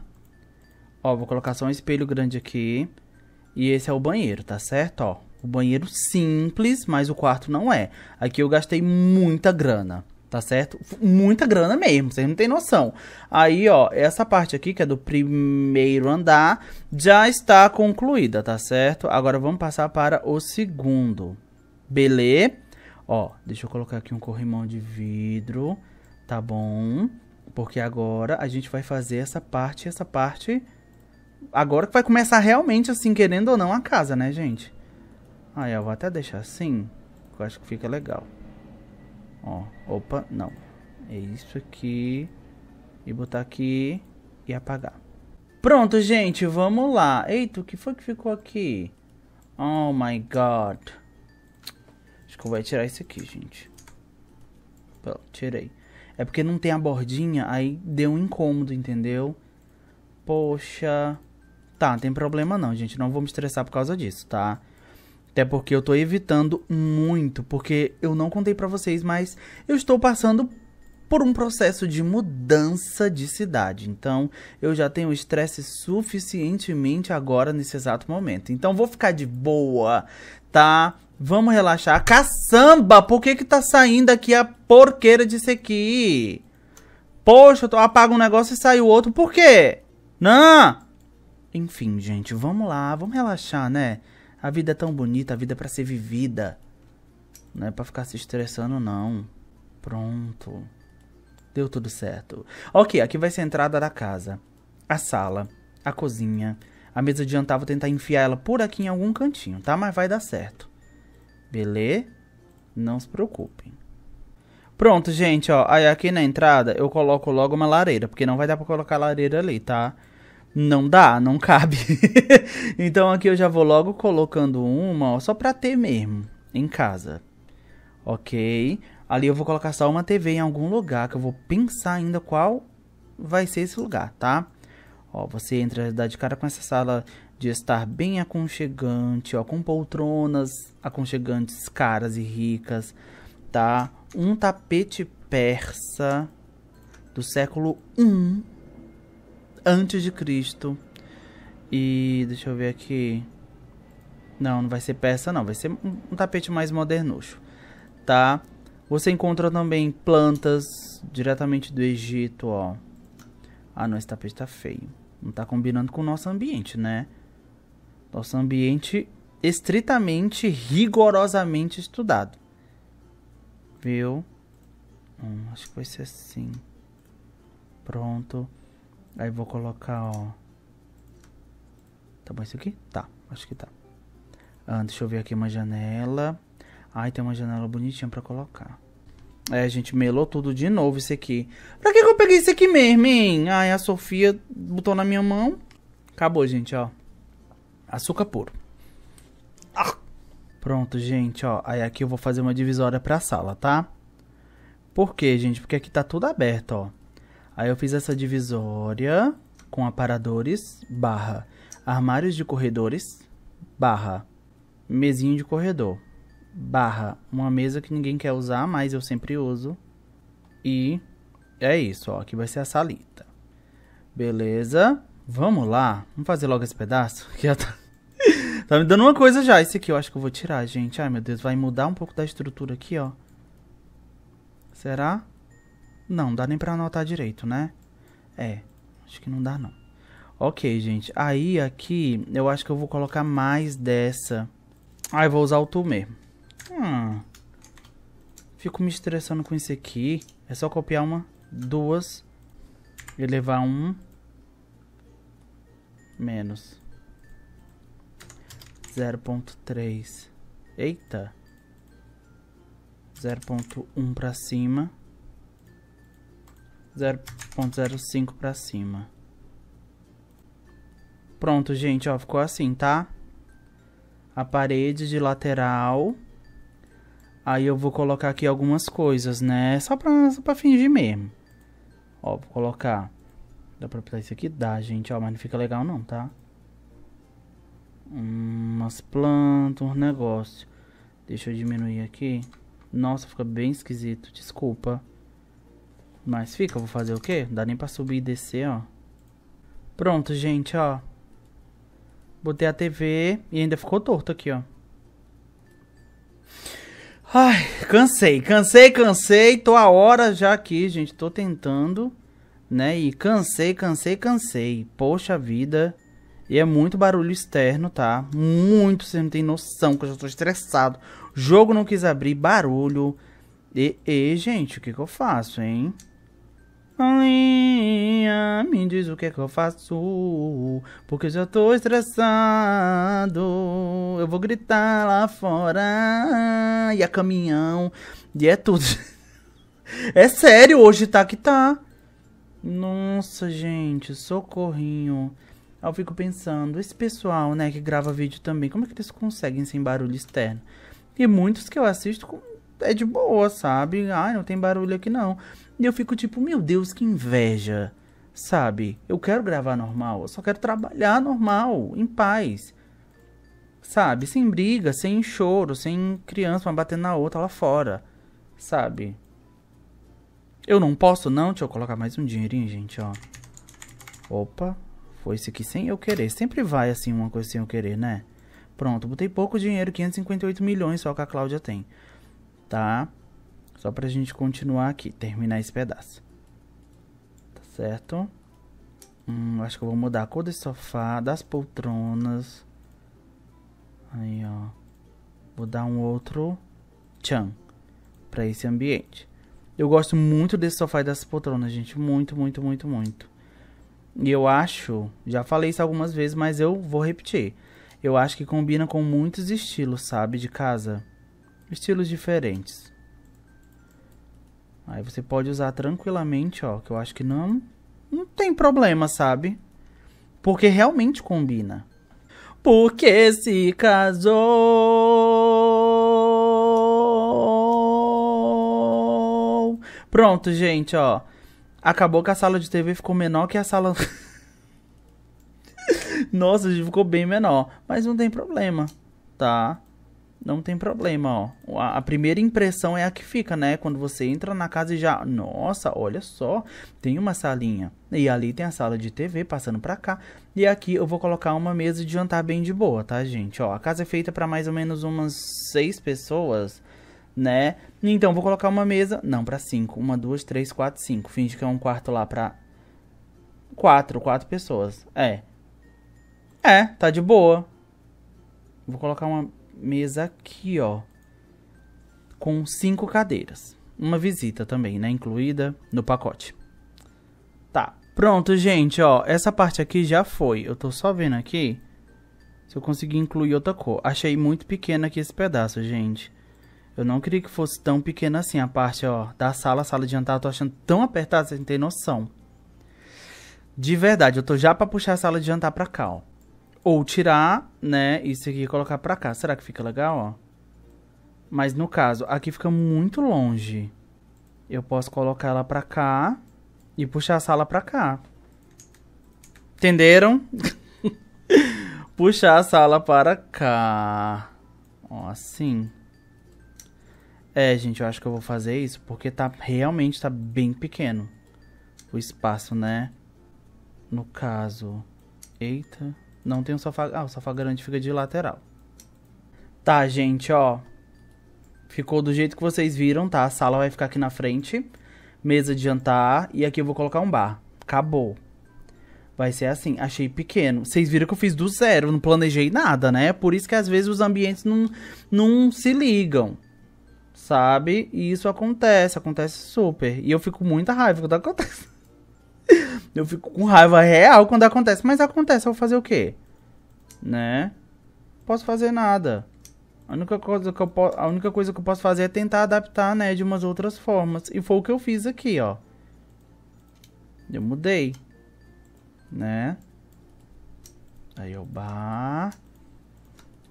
Ó, vou colocar só um espelho grande aqui. E esse é o banheiro, tá certo? Ó, o banheiro simples, mas o quarto não é. Aqui eu gastei muita grana tá certo? Muita grana mesmo, vocês não tem noção. Aí, ó, essa parte aqui, que é do primeiro andar, já está concluída, tá certo? Agora vamos passar para o segundo. Belê? Ó, deixa eu colocar aqui um corrimão de vidro, tá bom? Porque agora a gente vai fazer essa parte, essa parte... Agora que vai começar realmente, assim, querendo ou não, a casa, né, gente? Aí, ó, vou até deixar assim, que eu acho que fica legal. Ó, opa, não. É isso aqui. E botar aqui e apagar. Pronto, gente, vamos lá. Eita, o que foi que ficou aqui? Oh my god. Acho que eu vou tirar isso aqui, gente. Pronto, tirei. É porque não tem a bordinha, aí deu um incômodo, entendeu? Poxa. Tá, não tem problema não, gente. Não vou me estressar por causa disso, tá? Até porque eu tô evitando muito, porque eu não contei para vocês, mas eu estou passando por um processo de mudança de cidade. Então, eu já tenho estresse suficientemente agora nesse exato momento. Então, vou ficar de boa, tá? Vamos relaxar. Caçamba, por que que tá saindo aqui a porqueira disso aqui? Poxa, eu tô, apago um negócio e sai o outro. Por quê? Não! Enfim, gente, vamos lá, vamos relaxar, né? A vida é tão bonita, a vida é pra ser vivida. Não é pra ficar se estressando, não. Pronto. Deu tudo certo. Ok, aqui vai ser a entrada da casa. A sala, a cozinha, a mesa de jantar. Vou tentar enfiar ela por aqui em algum cantinho, tá? Mas vai dar certo. Beleza? Não se preocupem. Pronto, gente, ó. Aí aqui na entrada eu coloco logo uma lareira, porque não vai dar pra colocar lareira ali, tá? Tá? não dá, não cabe. (laughs) então aqui eu já vou logo colocando uma, ó, só pra ter mesmo, em casa. Ok. Ali eu vou colocar só uma TV em algum lugar, que eu vou pensar ainda qual vai ser esse lugar, tá? Ó, você entra dá de cara com essa sala de estar bem aconchegante, ó, com poltronas aconchegantes, caras e ricas, tá? Um tapete persa do século I antes de Cristo. E deixa eu ver aqui. Não, não vai ser peça não, vai ser um, tapete mais modernoxo, tá? Você encontra também plantas diretamente do Egito, ó. Ah, não, esse tapete tá feio. Não tá combinando com o nosso ambiente, né? Nosso ambiente estritamente, rigorosamente estudado. Viu? Hum, acho que vai ser assim. Pronto. Aí vou colocar, ó. Tá bom isso aqui? Tá, acho que tá. Ah, deixa eu ver aqui uma janela. Ai, tem uma janela bonitinha pra colocar. Aí é, a gente melou tudo de novo isso aqui. Pra que, que eu peguei isso aqui mesmo, hein? Ai, a Sofia botou na minha mão. Acabou, gente, ó. Açúcar puro. Ah! Pronto, gente, ó. Aí aqui eu vou fazer uma divisória pra sala, tá? Por quê, gente? Porque aqui tá tudo aberto, ó. Aí eu fiz essa divisória com aparadores, barra, armários de corredores, barra, mesinho de corredor, barra, uma mesa que ninguém quer usar, mas eu sempre uso. E é isso, ó, aqui vai ser a salita. Beleza? Vamos lá? Vamos fazer logo esse pedaço? (laughs) Que já tá... tá me dando uma coisa já, esse aqui eu acho que eu vou tirar, gente. Ai, meu Deus, vai mudar um pouco da estrutura aqui, ó. Será? Não, dá nem pra anotar direito, né? É, acho que não dá não. Ok, gente. Aí aqui eu acho que eu vou colocar mais dessa. Ah, eu vou usar o tu mesmo. Hum. Fico me estressando com isso aqui. É só copiar uma, duas, elevar um, menos 0.3. Eita. 0.1 para cima. 0.05 para cima. Pronto, gente, ó, ficou assim, tá? A parede de lateral. Aí eu vou colocar aqui algumas coisas, né? Só pra, só pra fingir mesmo. Ó, vou colocar. Dá pra aplicar isso aqui? Dá, gente, ó, mas não fica legal não, tá? Umas plantas, um negócio. Deixa eu diminuir aqui. Nossa, fica bem esquisito, desculpa. Mas fica, vou fazer o quê? Não dá nem pra subir e descer, ó. Pronto, gente, ó. Botei a TV e ainda ficou torto aqui, ó. Ai, cansei, cansei, cansei. Tô a hora já aqui, gente. Tô tentando, né? E cansei, cansei, cansei. Poxa vida. E é muito barulho externo, tá? Muito, você não tem noção que eu já tô estressado. Jogo não quis abrir, barulho. E, e gente, o que que eu faço, hein? Linha, me diz o que é que eu faço, porque eu já tô estressado. Eu vou gritar lá fora, e a é caminhão, e é tudo. (laughs) é sério, hoje tá que tá. Nossa, gente, socorrinho. eu fico pensando, esse pessoal, né, que grava vídeo também, como é que eles conseguem sem barulho externo? E muitos que eu assisto com é de boa, sabe? Ai, não tem barulho aqui não. E eu fico tipo, meu Deus, que inveja. Sabe? Eu quero gravar normal, eu só quero trabalhar normal, em paz. Sabe? Sem briga, sem choro, sem criança uma batendo na outra lá fora. Sabe? Eu não posso não, deixa eu colocar mais um dinheirinho, gente, ó. Opa, foi isso aqui sem eu querer. Sempre vai assim uma coisa sem eu querer, né? Pronto, botei pouco dinheiro, 558 milhões só que a Cláudia tem tá? Só pra gente continuar aqui, terminar esse pedaço. Tá certo? Hum, acho que eu vou mudar a cor desse sofá, das poltronas. Aí, ó. Vou dar um outro tchan pra esse ambiente. Eu gosto muito desse sofá e dessas poltronas, gente. Muito, muito, muito, muito. E eu acho, já falei isso algumas vezes, mas eu vou repetir. Eu acho que combina com muitos estilos, sabe, de casa estilos diferentes. Aí você pode usar tranquilamente, ó, que eu acho que não, não tem problema, sabe? Porque realmente combina. Porque se casou. Pronto, gente, ó. Acabou que a sala de TV ficou menor que a sala. (laughs) Nossa, ficou bem menor. Mas não tem problema, tá? não tem problema, ó. A, primeira impressão é a que fica, né? Quando você entra na casa e já, nossa, olha só, tem uma salinha. E ali tem a sala de TV passando para cá. E aqui eu vou colocar uma mesa de jantar bem de boa, tá, gente? Ó, a casa é feita para mais ou menos umas seis pessoas, né? Então vou colocar uma mesa, não, para cinco, uma, duas, três, quatro, cinco. Finge que é um quarto lá para quatro, quatro pessoas. É. É, tá de boa. Vou colocar uma mesa aqui, ó, com cinco cadeiras. Uma visita também, né, incluída no pacote. Tá, pronto, gente, ó, essa parte aqui já foi. Eu tô só vendo aqui se eu conseguir incluir outra cor. Achei muito pequeno aqui esse pedaço, gente. Eu não queria que fosse tão pequena assim a parte, ó, da sala, sala de jantar. Eu tô achando tão apertada, vocês não tem noção. De verdade, eu tô já pra puxar a sala de jantar pra cá, ó. Ou tirar, né, isso aqui e colocar pra cá. Será que fica legal, ó? Mas no caso, aqui fica muito longe. Eu posso colocar ela pra cá e puxar a sala pra cá. Entenderam? (laughs) puxar a sala para cá. Ó, assim. É, gente, eu acho que eu vou fazer isso porque tá realmente tá bem pequeno o espaço, né? No caso. Eita. Não tem o sofá... Ah, o sofá grande fica de lateral. Tá, gente, ó. Ficou do jeito que vocês viram, tá? A sala vai ficar aqui na frente. Mesa de jantar. E aqui eu vou colocar um bar. Acabou. Vai ser assim, achei pequeno. Vocês viram que eu fiz do zero, não planejei nada, né? Por isso que às vezes os ambientes não, não se ligam. Sabe? E isso acontece, acontece super. E eu fico com muita raiva quando acontece. (laughs) Eu fico com raiva real quando acontece. Mas acontece, eu vou fazer o quê? Né? Posso fazer nada. A única, coisa que eu po... a única coisa que eu posso fazer é tentar adaptar, né, de umas outras formas. E foi o que eu fiz aqui, ó. Eu mudei. Né? Aí eu bar.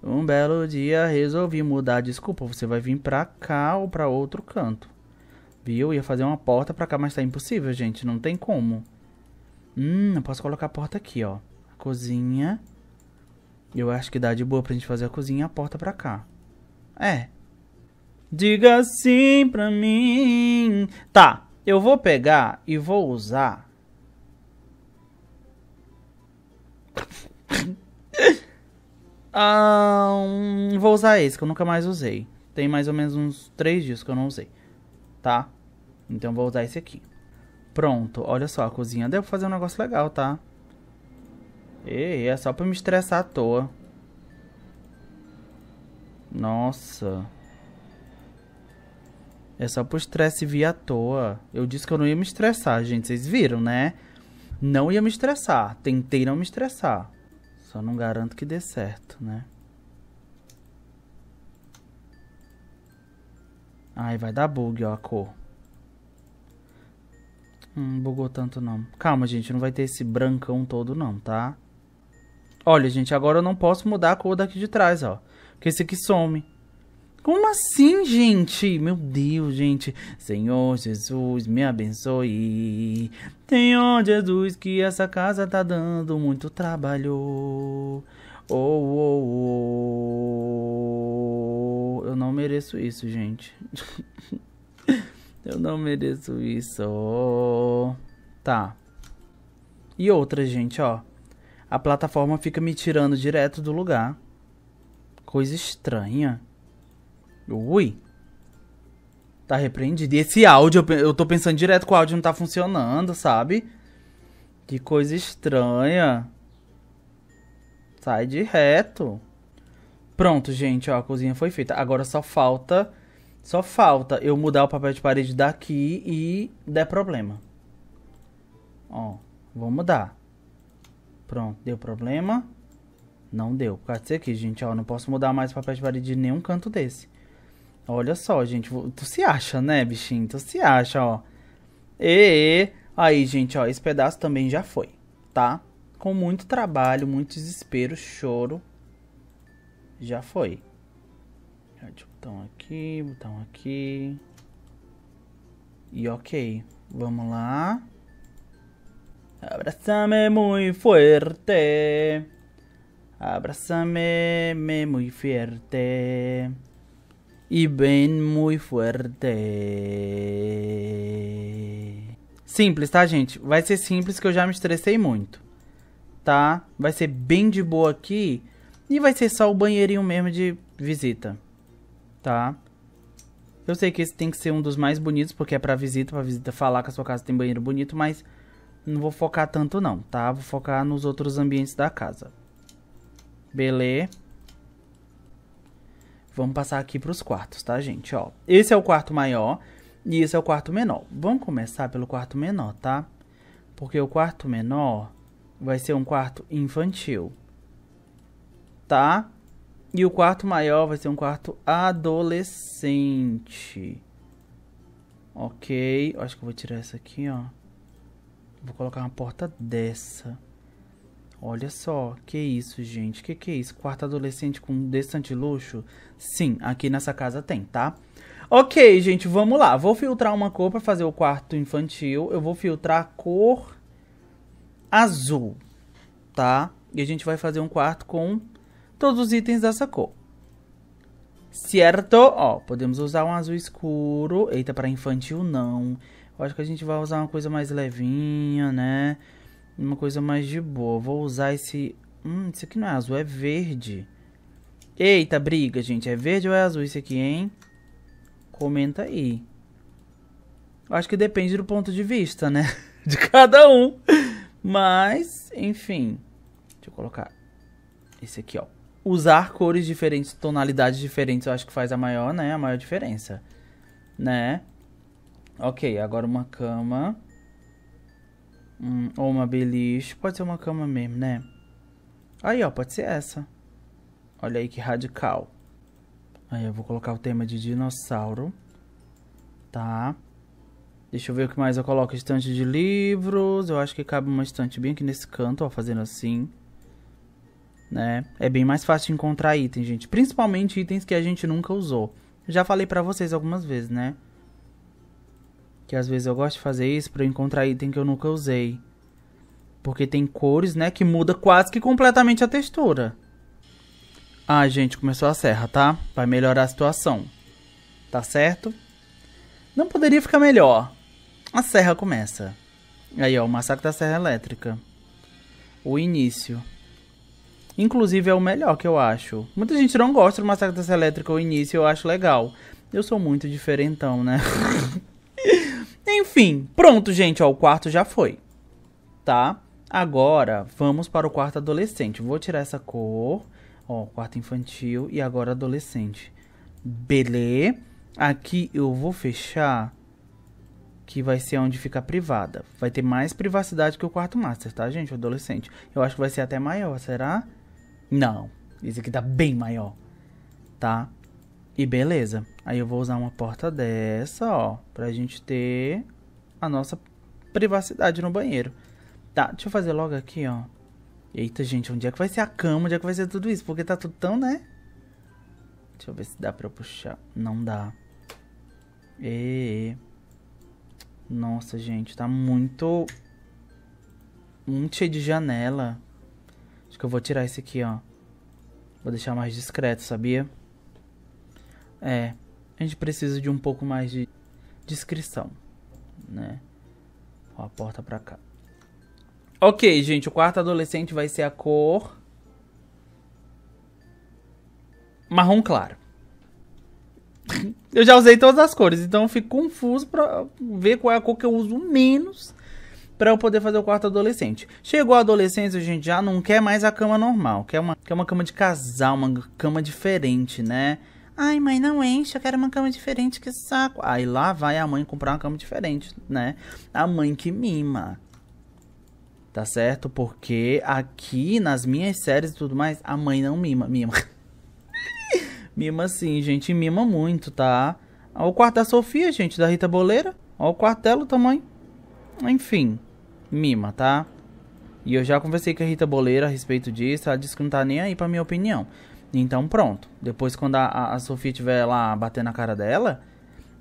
Um belo dia resolvi mudar. Desculpa, você vai vir pra cá ou pra outro canto. Viu? Ia fazer uma porta pra cá, mas tá impossível, gente. Não tem como. Hum, eu posso colocar a porta aqui, ó. A cozinha. Eu acho que dá de boa pra gente fazer a cozinha e a porta pra cá. É. Diga sim pra mim. Tá, eu vou pegar e vou usar... (laughs) ah, hum, vou usar esse, que eu nunca mais usei. Tem mais ou menos uns três dias que eu não usei tá? Então vou usar esse aqui. Pronto, olha só, a cozinha deu pra fazer um negócio legal, tá? Ei, é só pra me estressar à toa. Nossa. É só pro estresse vir à toa. Eu disse que eu não ia me estressar, gente. Vocês viram, né? Não ia me estressar. Tentei não me estressar. Só não garanto que dê certo, né? Ai, vai dar bug, ó, a cor. Hum, bugou tanto não. Calma, gente, não vai ter esse brancão todo não, tá? Olha, gente, agora eu não posso mudar a cor daqui de trás, ó. Porque esse aqui some. Como assim, gente? Meu Deus, gente. Senhor Jesus, me abençoe. Senhor Jesus, que essa casa tá dando muito trabalho. Oh, oh, oh eu não mereço isso, gente. (laughs) eu não mereço isso. Tá. E outra, gente, ó. A plataforma fica me tirando direto do lugar. Coisa estranha. Ui. Tá repreendido. E esse áudio, eu tô pensando direto que o áudio não tá funcionando, sabe? Que coisa estranha. Sai de reto. Pronto, gente, ó, a cozinha foi feita. Agora só falta, só falta eu mudar o papel de parede daqui e der problema. Ó, vou mudar. Pronto, deu problema. Não deu, por causa disso aqui, gente, ó, não posso mudar mais o papel de parede de nenhum canto desse. Olha só, gente, tu se acha, né, bichinho? Tu se acha, ó. E aí, gente, ó, esse pedaço também já foi, tá? Com muito trabalho, muito desespero, choro, já foi. Deixa botão aqui, botão aqui. E ok, vamos lá. Abraça-me muito forte. abraça me muito forte. E bem muito forte. Simples, tá, gente? Vai ser simples que eu já me estressei muito. Tá? Vai ser bem de boa aqui e vai ser só o banheirinho mesmo de visita, tá? Eu sei que esse tem que ser um dos mais bonitos, porque é pra visita, pra visita falar que a sua casa tem banheiro bonito, mas não vou focar tanto não, tá? Vou focar nos outros ambientes da casa. Beleza. Vamos passar aqui pros quartos, tá, gente? Ó, esse é o quarto maior e esse é o quarto menor. Vamos começar pelo quarto menor, tá? Porque o quarto menor vai ser um quarto infantil tá? E o quarto maior vai ser um quarto adolescente. Ok, acho que eu vou tirar essa aqui, ó. Vou colocar uma porta dessa. Olha só, que isso, gente. Que que é isso? Quarto adolescente com destante luxo? Sim, aqui nessa casa tem, tá? Ok, gente, vamos lá. Vou filtrar uma cor para fazer o quarto infantil. Eu vou filtrar a cor azul, tá? E a gente vai fazer um quarto com todos os itens dessa cor. Certo? Ó, podemos usar um azul escuro. Eita, para infantil não. Eu acho que a gente vai usar uma coisa mais levinha, né? Uma coisa mais de boa. Vou usar esse... Hum, isso aqui não é azul, é verde. Eita, briga, gente. É verde ou é azul isso aqui, hein? Comenta aí. Eu Acho que depende do ponto de vista, né? (laughs) De cada um. Mas, enfim. Deixa eu colocar esse aqui, ó usar cores diferentes, tonalidades diferentes, eu acho que faz a maior, né? A maior diferença, né? Ok, agora uma cama. Hum, ou uma beliche. Pode ser uma cama mesmo, né? Aí, ó, pode ser essa. Olha aí que radical. Aí eu vou colocar o tema de dinossauro. Tá. Deixa eu ver o que mais eu coloco. Estante de livros. Eu acho que cabe uma estante bem aqui nesse canto, ó, fazendo assim né? É bem mais fácil encontrar itens, gente, principalmente itens que a gente nunca usou. Já falei pra vocês algumas vezes, né? Que às vezes eu gosto de fazer isso pra encontrar item que eu nunca usei. Porque tem cores, né, que muda quase que completamente a textura. Ah, gente, começou a serra, tá? Vai melhorar a situação. Tá certo? Não poderia ficar melhor. A serra começa. Aí, ó, o massacre da serra elétrica. O início. Inclusive é o melhor que eu acho. Muita gente não gosta do Massacre da Elétrica ao início, eu acho legal. Eu sou muito diferentão, né? (laughs) Enfim, pronto, gente, ó, o quarto já foi. Tá? Agora, vamos para o quarto adolescente. Vou tirar essa cor, ó, quarto infantil e agora adolescente. Belê. Aqui eu vou fechar, que vai ser onde fica a privada. Vai ter mais privacidade que o quarto master, tá, gente? O adolescente. Eu acho que vai ser até maior, será? Será? Não, esse aqui tá bem maior, tá? E beleza. Aí eu vou usar uma porta dessa, ó, pra gente ter a nossa privacidade no banheiro. Tá, deixa eu fazer logo aqui, ó. Eita, gente, onde é que vai ser a cama? Onde é que vai ser tudo isso? Porque tá tudo tão, né? Deixa eu ver se dá pra eu puxar. Não dá. E... Nossa, gente, tá muito... Muito cheio de janela. Acho que eu vou tirar esse aqui, ó. Vou deixar mais discreto, sabia? É, a gente precisa de um pouco mais de descrição, né? Ó, a porta pra cá. Ok, gente, o quarto adolescente vai ser a cor... Marrom claro. (laughs) eu já usei todas as cores, então eu fico confuso pra ver qual é a cor que eu uso menos para eu poder fazer o quarto adolescente. Chegou a adolescência, a gente já não quer mais a cama normal, quer uma, quer uma cama de casal, uma cama diferente, né? Ai, mãe, não enche, eu quero uma cama diferente, que saco. Aí lá vai a mãe comprar uma cama diferente, né? A mãe que mima. Tá certo? Porque aqui nas minhas séries e tudo mais, a mãe não mima. Mima. (laughs) mima sim, gente. Mima muito, tá? Olha o quarto da Sofia, gente, da Rita Boleira. Olha o quartelo tamanho. Enfim mima, tá? E eu já conversei com a Rita Boleira a respeito disso, ela disse que não tá nem aí pra minha opinião. Então pronto. Depois quando a, a Sofia tiver lá batendo na cara dela,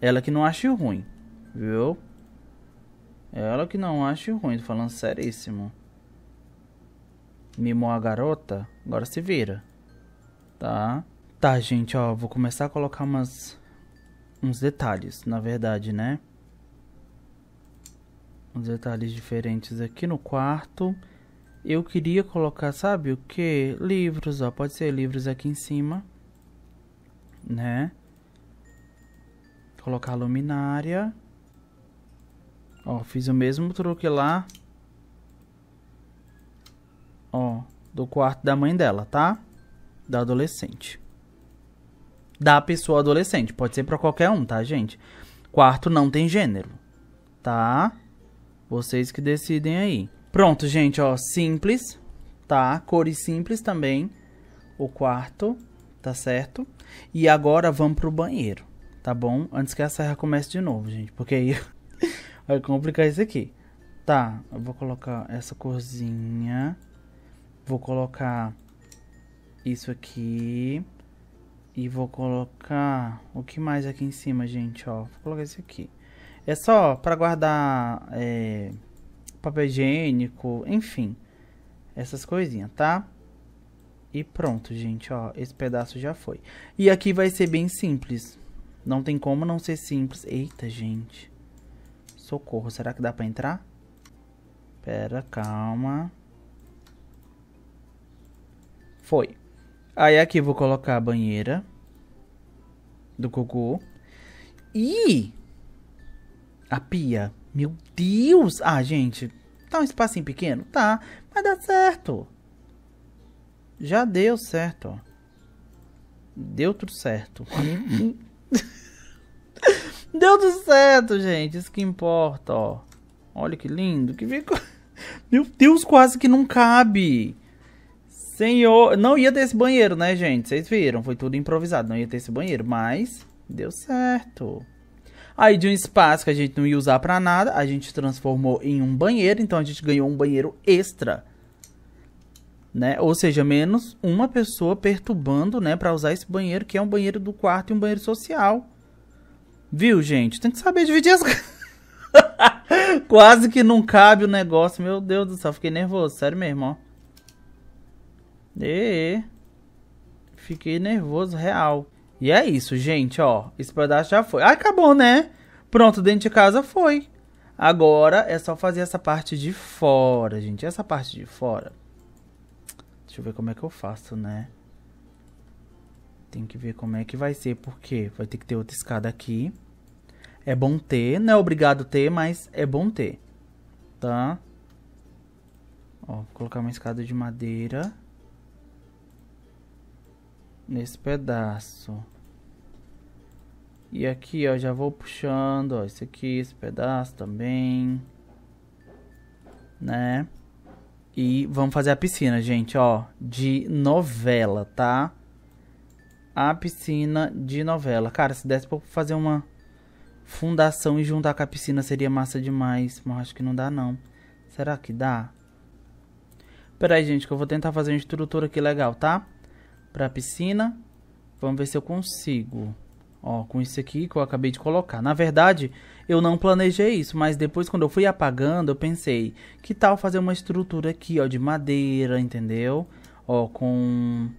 ela que não acha ruim. Viu? Ela que não acha ruim, tô falando seríssimo. Mimou a garota, agora se vira. Tá? Tá, gente, ó, vou começar a colocar umas uns detalhes, na verdade, né? uns detalhes diferentes aqui no quarto. Eu queria colocar, sabe o que? Livros, ó, pode ser livros aqui em cima, né? Colocar luminária. Ó, fiz o mesmo truque lá. Ó, do quarto da mãe dela, tá? Da adolescente. Da pessoa adolescente, pode ser para qualquer um, tá, gente? Quarto não tem gênero, tá? Vocês que decidem aí. Pronto, gente, ó, simples, tá? Cores simples também. O quarto, tá certo? E agora vamos pro banheiro, tá bom? Antes que a serra comece de novo, gente, porque aí (laughs) vai complicar isso aqui. Tá, eu vou colocar essa corzinha. Vou colocar isso aqui. E vou colocar... O que mais aqui em cima, gente, ó? Vou colocar isso aqui. É só para guardar é, papel higiênico, enfim. Essas coisinhas, tá? E pronto, gente, ó. Esse pedaço já foi. E aqui vai ser bem simples. Não tem como não ser simples. Eita, gente. Socorro, será que dá pra entrar? Pera, calma. Foi. Aí aqui vou colocar a banheira do Gugu. E a pia. Meu Deus! Ah, gente, tá um espacinho pequeno? Tá, mas dá certo. Já deu certo, ó. Deu tudo certo. (laughs) deu tudo certo, gente. Isso que importa, ó. Olha que lindo que ficou. (laughs) Meu Deus, quase que não cabe. Senhor, não ia ter esse banheiro, né, gente? Vocês viram, foi tudo improvisado, não ia ter esse banheiro, mas deu certo. Aí de um espaço que a gente não ia usar para nada, a gente transformou em um banheiro, então a gente ganhou um banheiro extra. Né? Ou seja, menos uma pessoa perturbando, né, para usar esse banheiro, que é um banheiro do quarto e um banheiro social. Viu, gente? Tem que saber dividir as (laughs) Quase que não cabe o negócio. Meu Deus do céu, fiquei nervoso, sério mesmo, ó. E fiquei nervoso real. E é isso, gente, ó. Esse pedaço já foi. Ah, acabou, né? Pronto, dentro de casa foi. Agora é só fazer essa parte de fora, gente. Essa parte de fora. Deixa eu ver como é que eu faço, né? Tem que ver como é que vai ser, porque vai ter que ter outra escada aqui. É bom ter, não é obrigado ter, mas é bom ter. Tá? Ó, vou colocar uma escada de madeira nesse pedaço. E aqui, ó, já vou puxando, ó, esse aqui, esse pedaço também. Né? E vamos fazer a piscina, gente, ó, de novela, tá? A piscina de novela. Cara, se desse pra fazer uma fundação e juntar com a piscina seria massa demais, mas acho que não dá, não. Será que dá? Pera aí, gente, que eu vou tentar fazer uma estrutura aqui legal, tá? para a piscina. Vamos ver se eu consigo. Ó, com isso aqui que eu acabei de colocar. Na verdade, eu não planejei isso, mas depois quando eu fui apagando, eu pensei, que tal fazer uma estrutura aqui, ó, de madeira, entendeu? Ó, com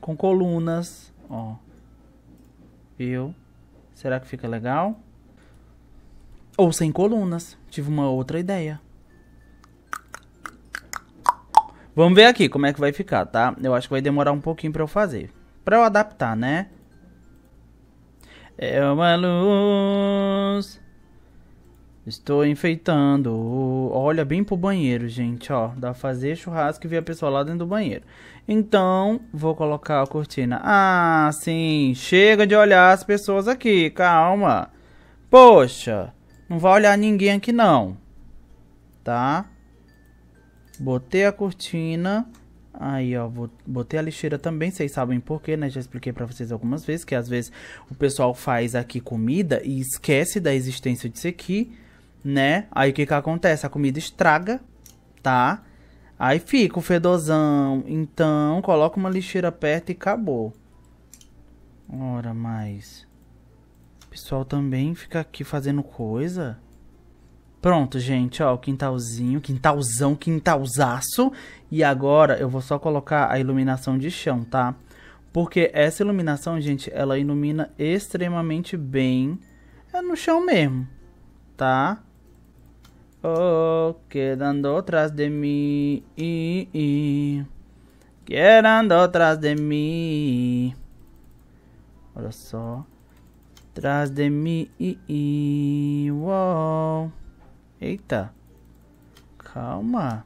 com colunas, ó. Viu? Será que fica legal? Ou sem colunas. Tive uma outra ideia. Vamos ver aqui como é que vai ficar, tá? Eu acho que vai demorar um pouquinho pra eu fazer. Pra eu adaptar, né? É uma luz. Estou enfeitando. Olha bem pro banheiro, gente, ó. Dá pra fazer churrasco e ver a pessoa lá dentro do banheiro. Então, vou colocar a cortina. Ah, sim. Chega de olhar as pessoas aqui, calma. Poxa, não vai olhar ninguém aqui não. Tá? Botei a cortina. Aí, ó, botei a lixeira também, vocês sabem porquê, né? Já expliquei para vocês algumas vezes que às vezes o pessoal faz aqui comida e esquece da existência disso aqui, né? Aí o que que acontece? A comida estraga, tá? Aí fica o fedozão. Então, coloca uma lixeira perto e acabou. Ora, mas... O pessoal também fica aqui fazendo coisa... Pronto, gente, ó, o quintalzinho, quintalzão, quintalzaço. E agora eu vou só colocar a iluminação de chão, tá? Porque essa iluminação, gente, ela ilumina extremamente bem é no chão mesmo, tá? Oh, quedando atrás de mim, quedando atrás de mim. Olha só, atrás de mim, uou. Eita. Calma.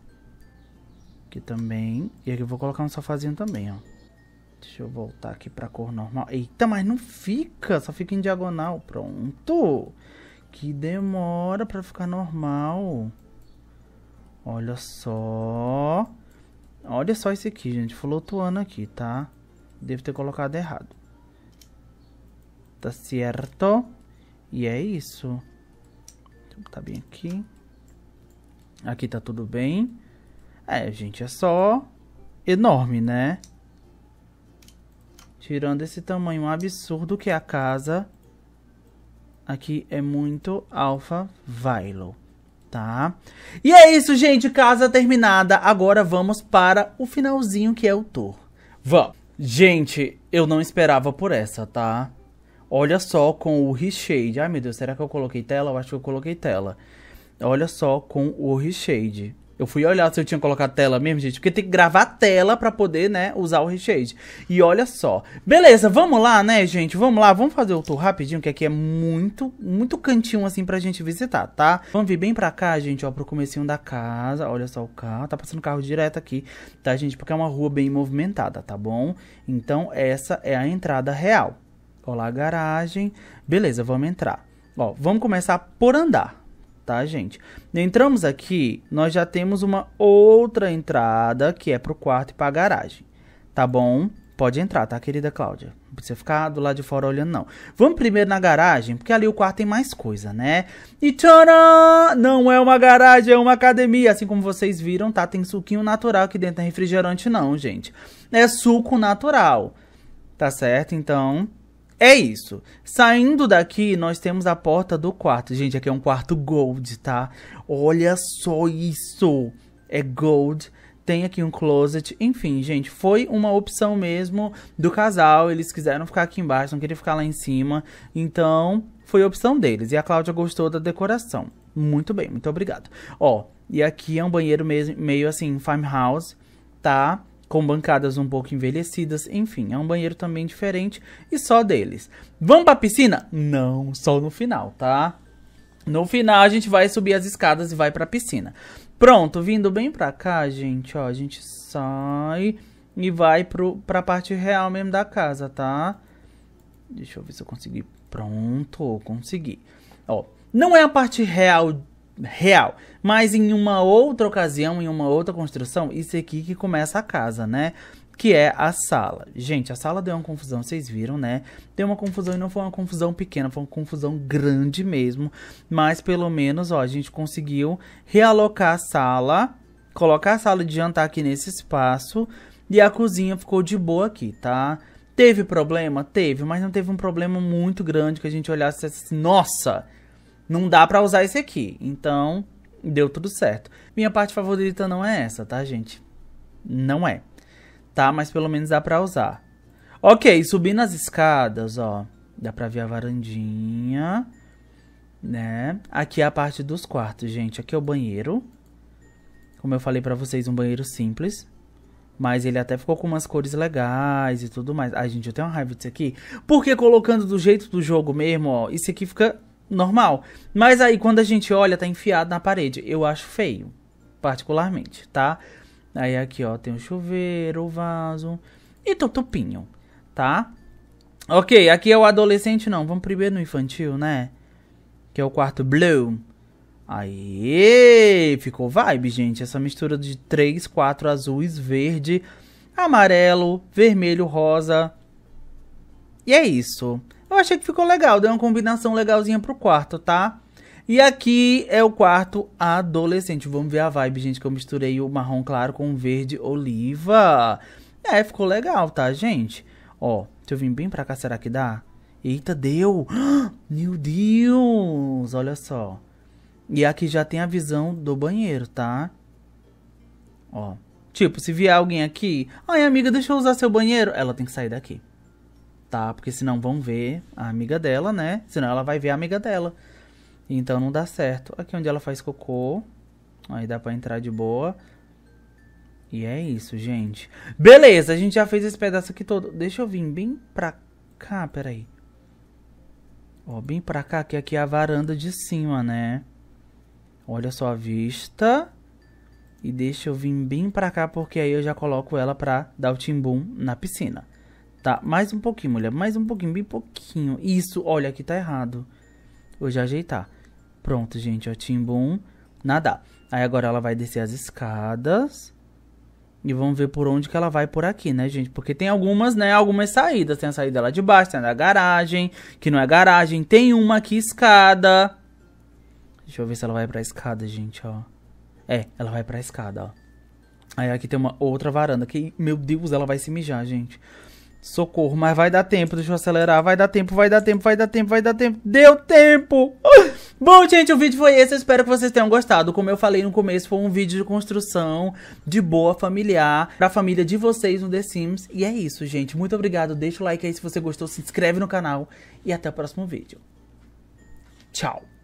Aqui também. E aqui eu vou colocar um sofazinho também, ó. Deixa eu voltar aqui pra cor normal. Eita, mas não fica. Só fica em diagonal. Pronto. Que demora pra ficar normal. Olha só. Olha só esse aqui, gente. Flutuando aqui, tá? Deve ter colocado errado. Tá certo? E é isso tá bem aqui. Aqui tá tudo bem. É, gente, é só enorme, né? Tirando esse tamanho absurdo que é a casa. Aqui é muito alpha Vilo, tá? E é isso, gente. Casa terminada. Agora vamos para o finalzinho que é o tour. Vamos. Gente, eu não esperava por essa, tá? Olha só com o reshade. Ai meu Deus, será que eu coloquei tela? Eu acho que eu coloquei tela. Olha só com o reshade. Eu fui olhar se eu tinha colocado tela mesmo, gente, porque tem que gravar tela para poder, né, usar o reshade. E olha só. Beleza, vamos lá, né, gente? Vamos lá, vamos fazer o tour rapidinho, que aqui é muito, muito cantinho assim pra gente visitar, tá? Vamos vir bem pra cá, gente, ó, pro comecinho da casa. Olha só o carro, tá passando carro direto aqui, tá, gente? Porque é uma rua bem movimentada, tá bom? Então, essa é a entrada real. Olá, garagem. Beleza, vamos entrar. Ó, vamos começar por andar, tá, gente? Entramos aqui, nós já temos uma outra entrada que é pro quarto e pra garagem, tá bom? Pode entrar, tá, querida Cláudia? Não precisa ficar do lado de fora olhando, não. Vamos primeiro na garagem, porque ali o quarto tem mais coisa, né? E tcharam! Não é uma garagem, é uma academia. Assim como vocês viram, tá? Tem suquinho natural aqui dentro, não é refrigerante não, gente. É suco natural, tá certo? Então, é isso. Saindo daqui, nós temos a porta do quarto. Gente, aqui é um quarto gold, tá? Olha só isso. É gold. Tem aqui um closet. Enfim, gente, foi uma opção mesmo do casal. Eles quiseram ficar aqui embaixo, não queriam ficar lá em cima. Então, foi opção deles. E a Cláudia gostou da decoração. Muito bem, muito obrigado. Ó, e aqui é um banheiro meio, meio assim, farmhouse, tá? com bancadas um pouco envelhecidas, enfim, é um banheiro também diferente e só deles. Vamos pra piscina? Não, só no final, tá? No final a gente vai subir as escadas e vai pra piscina. Pronto, vindo bem pra cá, gente, ó, a gente sai e vai pro, pra parte real mesmo da casa, tá? Deixa eu ver se eu consegui. Pronto, consegui. Ó, não é a parte real real. Mas em uma outra ocasião, em uma outra construção, isso é aqui que começa a casa, né? Que é a sala. Gente, a sala deu uma confusão, vocês viram, né? Deu uma confusão e não foi uma confusão pequena, foi uma confusão grande mesmo. Mas pelo menos, ó, a gente conseguiu realocar a sala, colocar a sala de jantar aqui nesse espaço. E a cozinha ficou de boa aqui, tá? Teve problema? Teve, mas não teve um problema muito grande que a gente olhasse assim, nossa, não dá pra usar esse aqui. Então, deu tudo certo. Minha parte favorita não é essa, tá, gente? Não é. Tá, mas pelo menos dá pra usar. Ok, subindo as escadas, ó. Dá pra ver a varandinha, né? Aqui é a parte dos quartos, gente. Aqui é o banheiro. Como eu falei pra vocês, um banheiro simples. Mas ele até ficou com umas cores legais e tudo mais. Ai, gente, eu tenho uma raiva disso aqui. Porque colocando do jeito do jogo mesmo, ó, isso aqui fica normal. Mas aí quando a gente olha, tá enfiado na parede. Eu acho feio, particularmente, tá? Aí aqui, ó, tem o chuveiro, o vaso e tupinho, tá? Ok, aqui é o adolescente, não. Vamos primeiro no infantil, né? Que é o quarto blue. Aí, ficou vibe, gente. Essa mistura de três, quatro azuis, verde, amarelo, vermelho, rosa. E é isso. Eu achei que ficou legal, deu uma combinação legalzinha pro quarto, tá? E aqui é o quarto adolescente. Vamos ver a vibe, gente, que eu misturei o marrom claro com o verde oliva. É, ficou legal, tá, gente? Ó, deixa eu vir bem pra cá, será que dá? Eita, deu! (gasps) Meu Deus! Olha só. E aqui já tem a visão do banheiro, tá? Ó. Tipo, se vier alguém aqui... Ai, amiga, deixa eu usar seu banheiro. Ela tem que sair daqui tá? Porque senão vão ver a amiga dela, né? Senão ela vai ver a amiga dela. Então não dá certo. Aqui onde ela faz cocô. Aí dá pra entrar de boa. E é isso, gente. Beleza, a gente já fez esse pedaço aqui todo. Deixa eu vir bem pra cá, peraí. Ó, bem pra cá, que aqui é a varanda de cima, né? Olha só a vista. E deixa eu vir bem pra cá, porque aí eu já coloco ela pra dar o timbum na piscina. Tá, mais um pouquinho, mulher. Mais um pouquinho, bem pouquinho. Isso, olha, aqui tá errado. Vou já ajeitar. Pronto, gente, ó, timbum. Nada. Aí agora ela vai descer as escadas. E vamos ver por onde que ela vai por aqui, né, gente? Porque tem algumas, né, algumas saídas. Tem a saída lá de baixo, tem a da garagem, que não é garagem. Tem uma aqui, escada. Deixa eu ver se ela vai pra escada, gente, ó. É, ela vai pra escada, ó. Aí aqui tem uma outra varanda que, meu Deus, ela vai se mijar, gente. Socorro, mas vai dar tempo, deixa eu acelerar. Vai dar tempo, vai dar tempo, vai dar tempo, vai dar tempo. Deu tempo! (laughs) Bom, gente, o vídeo foi esse. Eu espero que vocês tenham gostado. Como eu falei no começo, foi um vídeo de construção, de boa, familiar, pra família de vocês no The Sims. E é isso, gente. Muito obrigado. Deixa o like aí se você gostou, se inscreve no canal. E até o próximo vídeo. Tchau!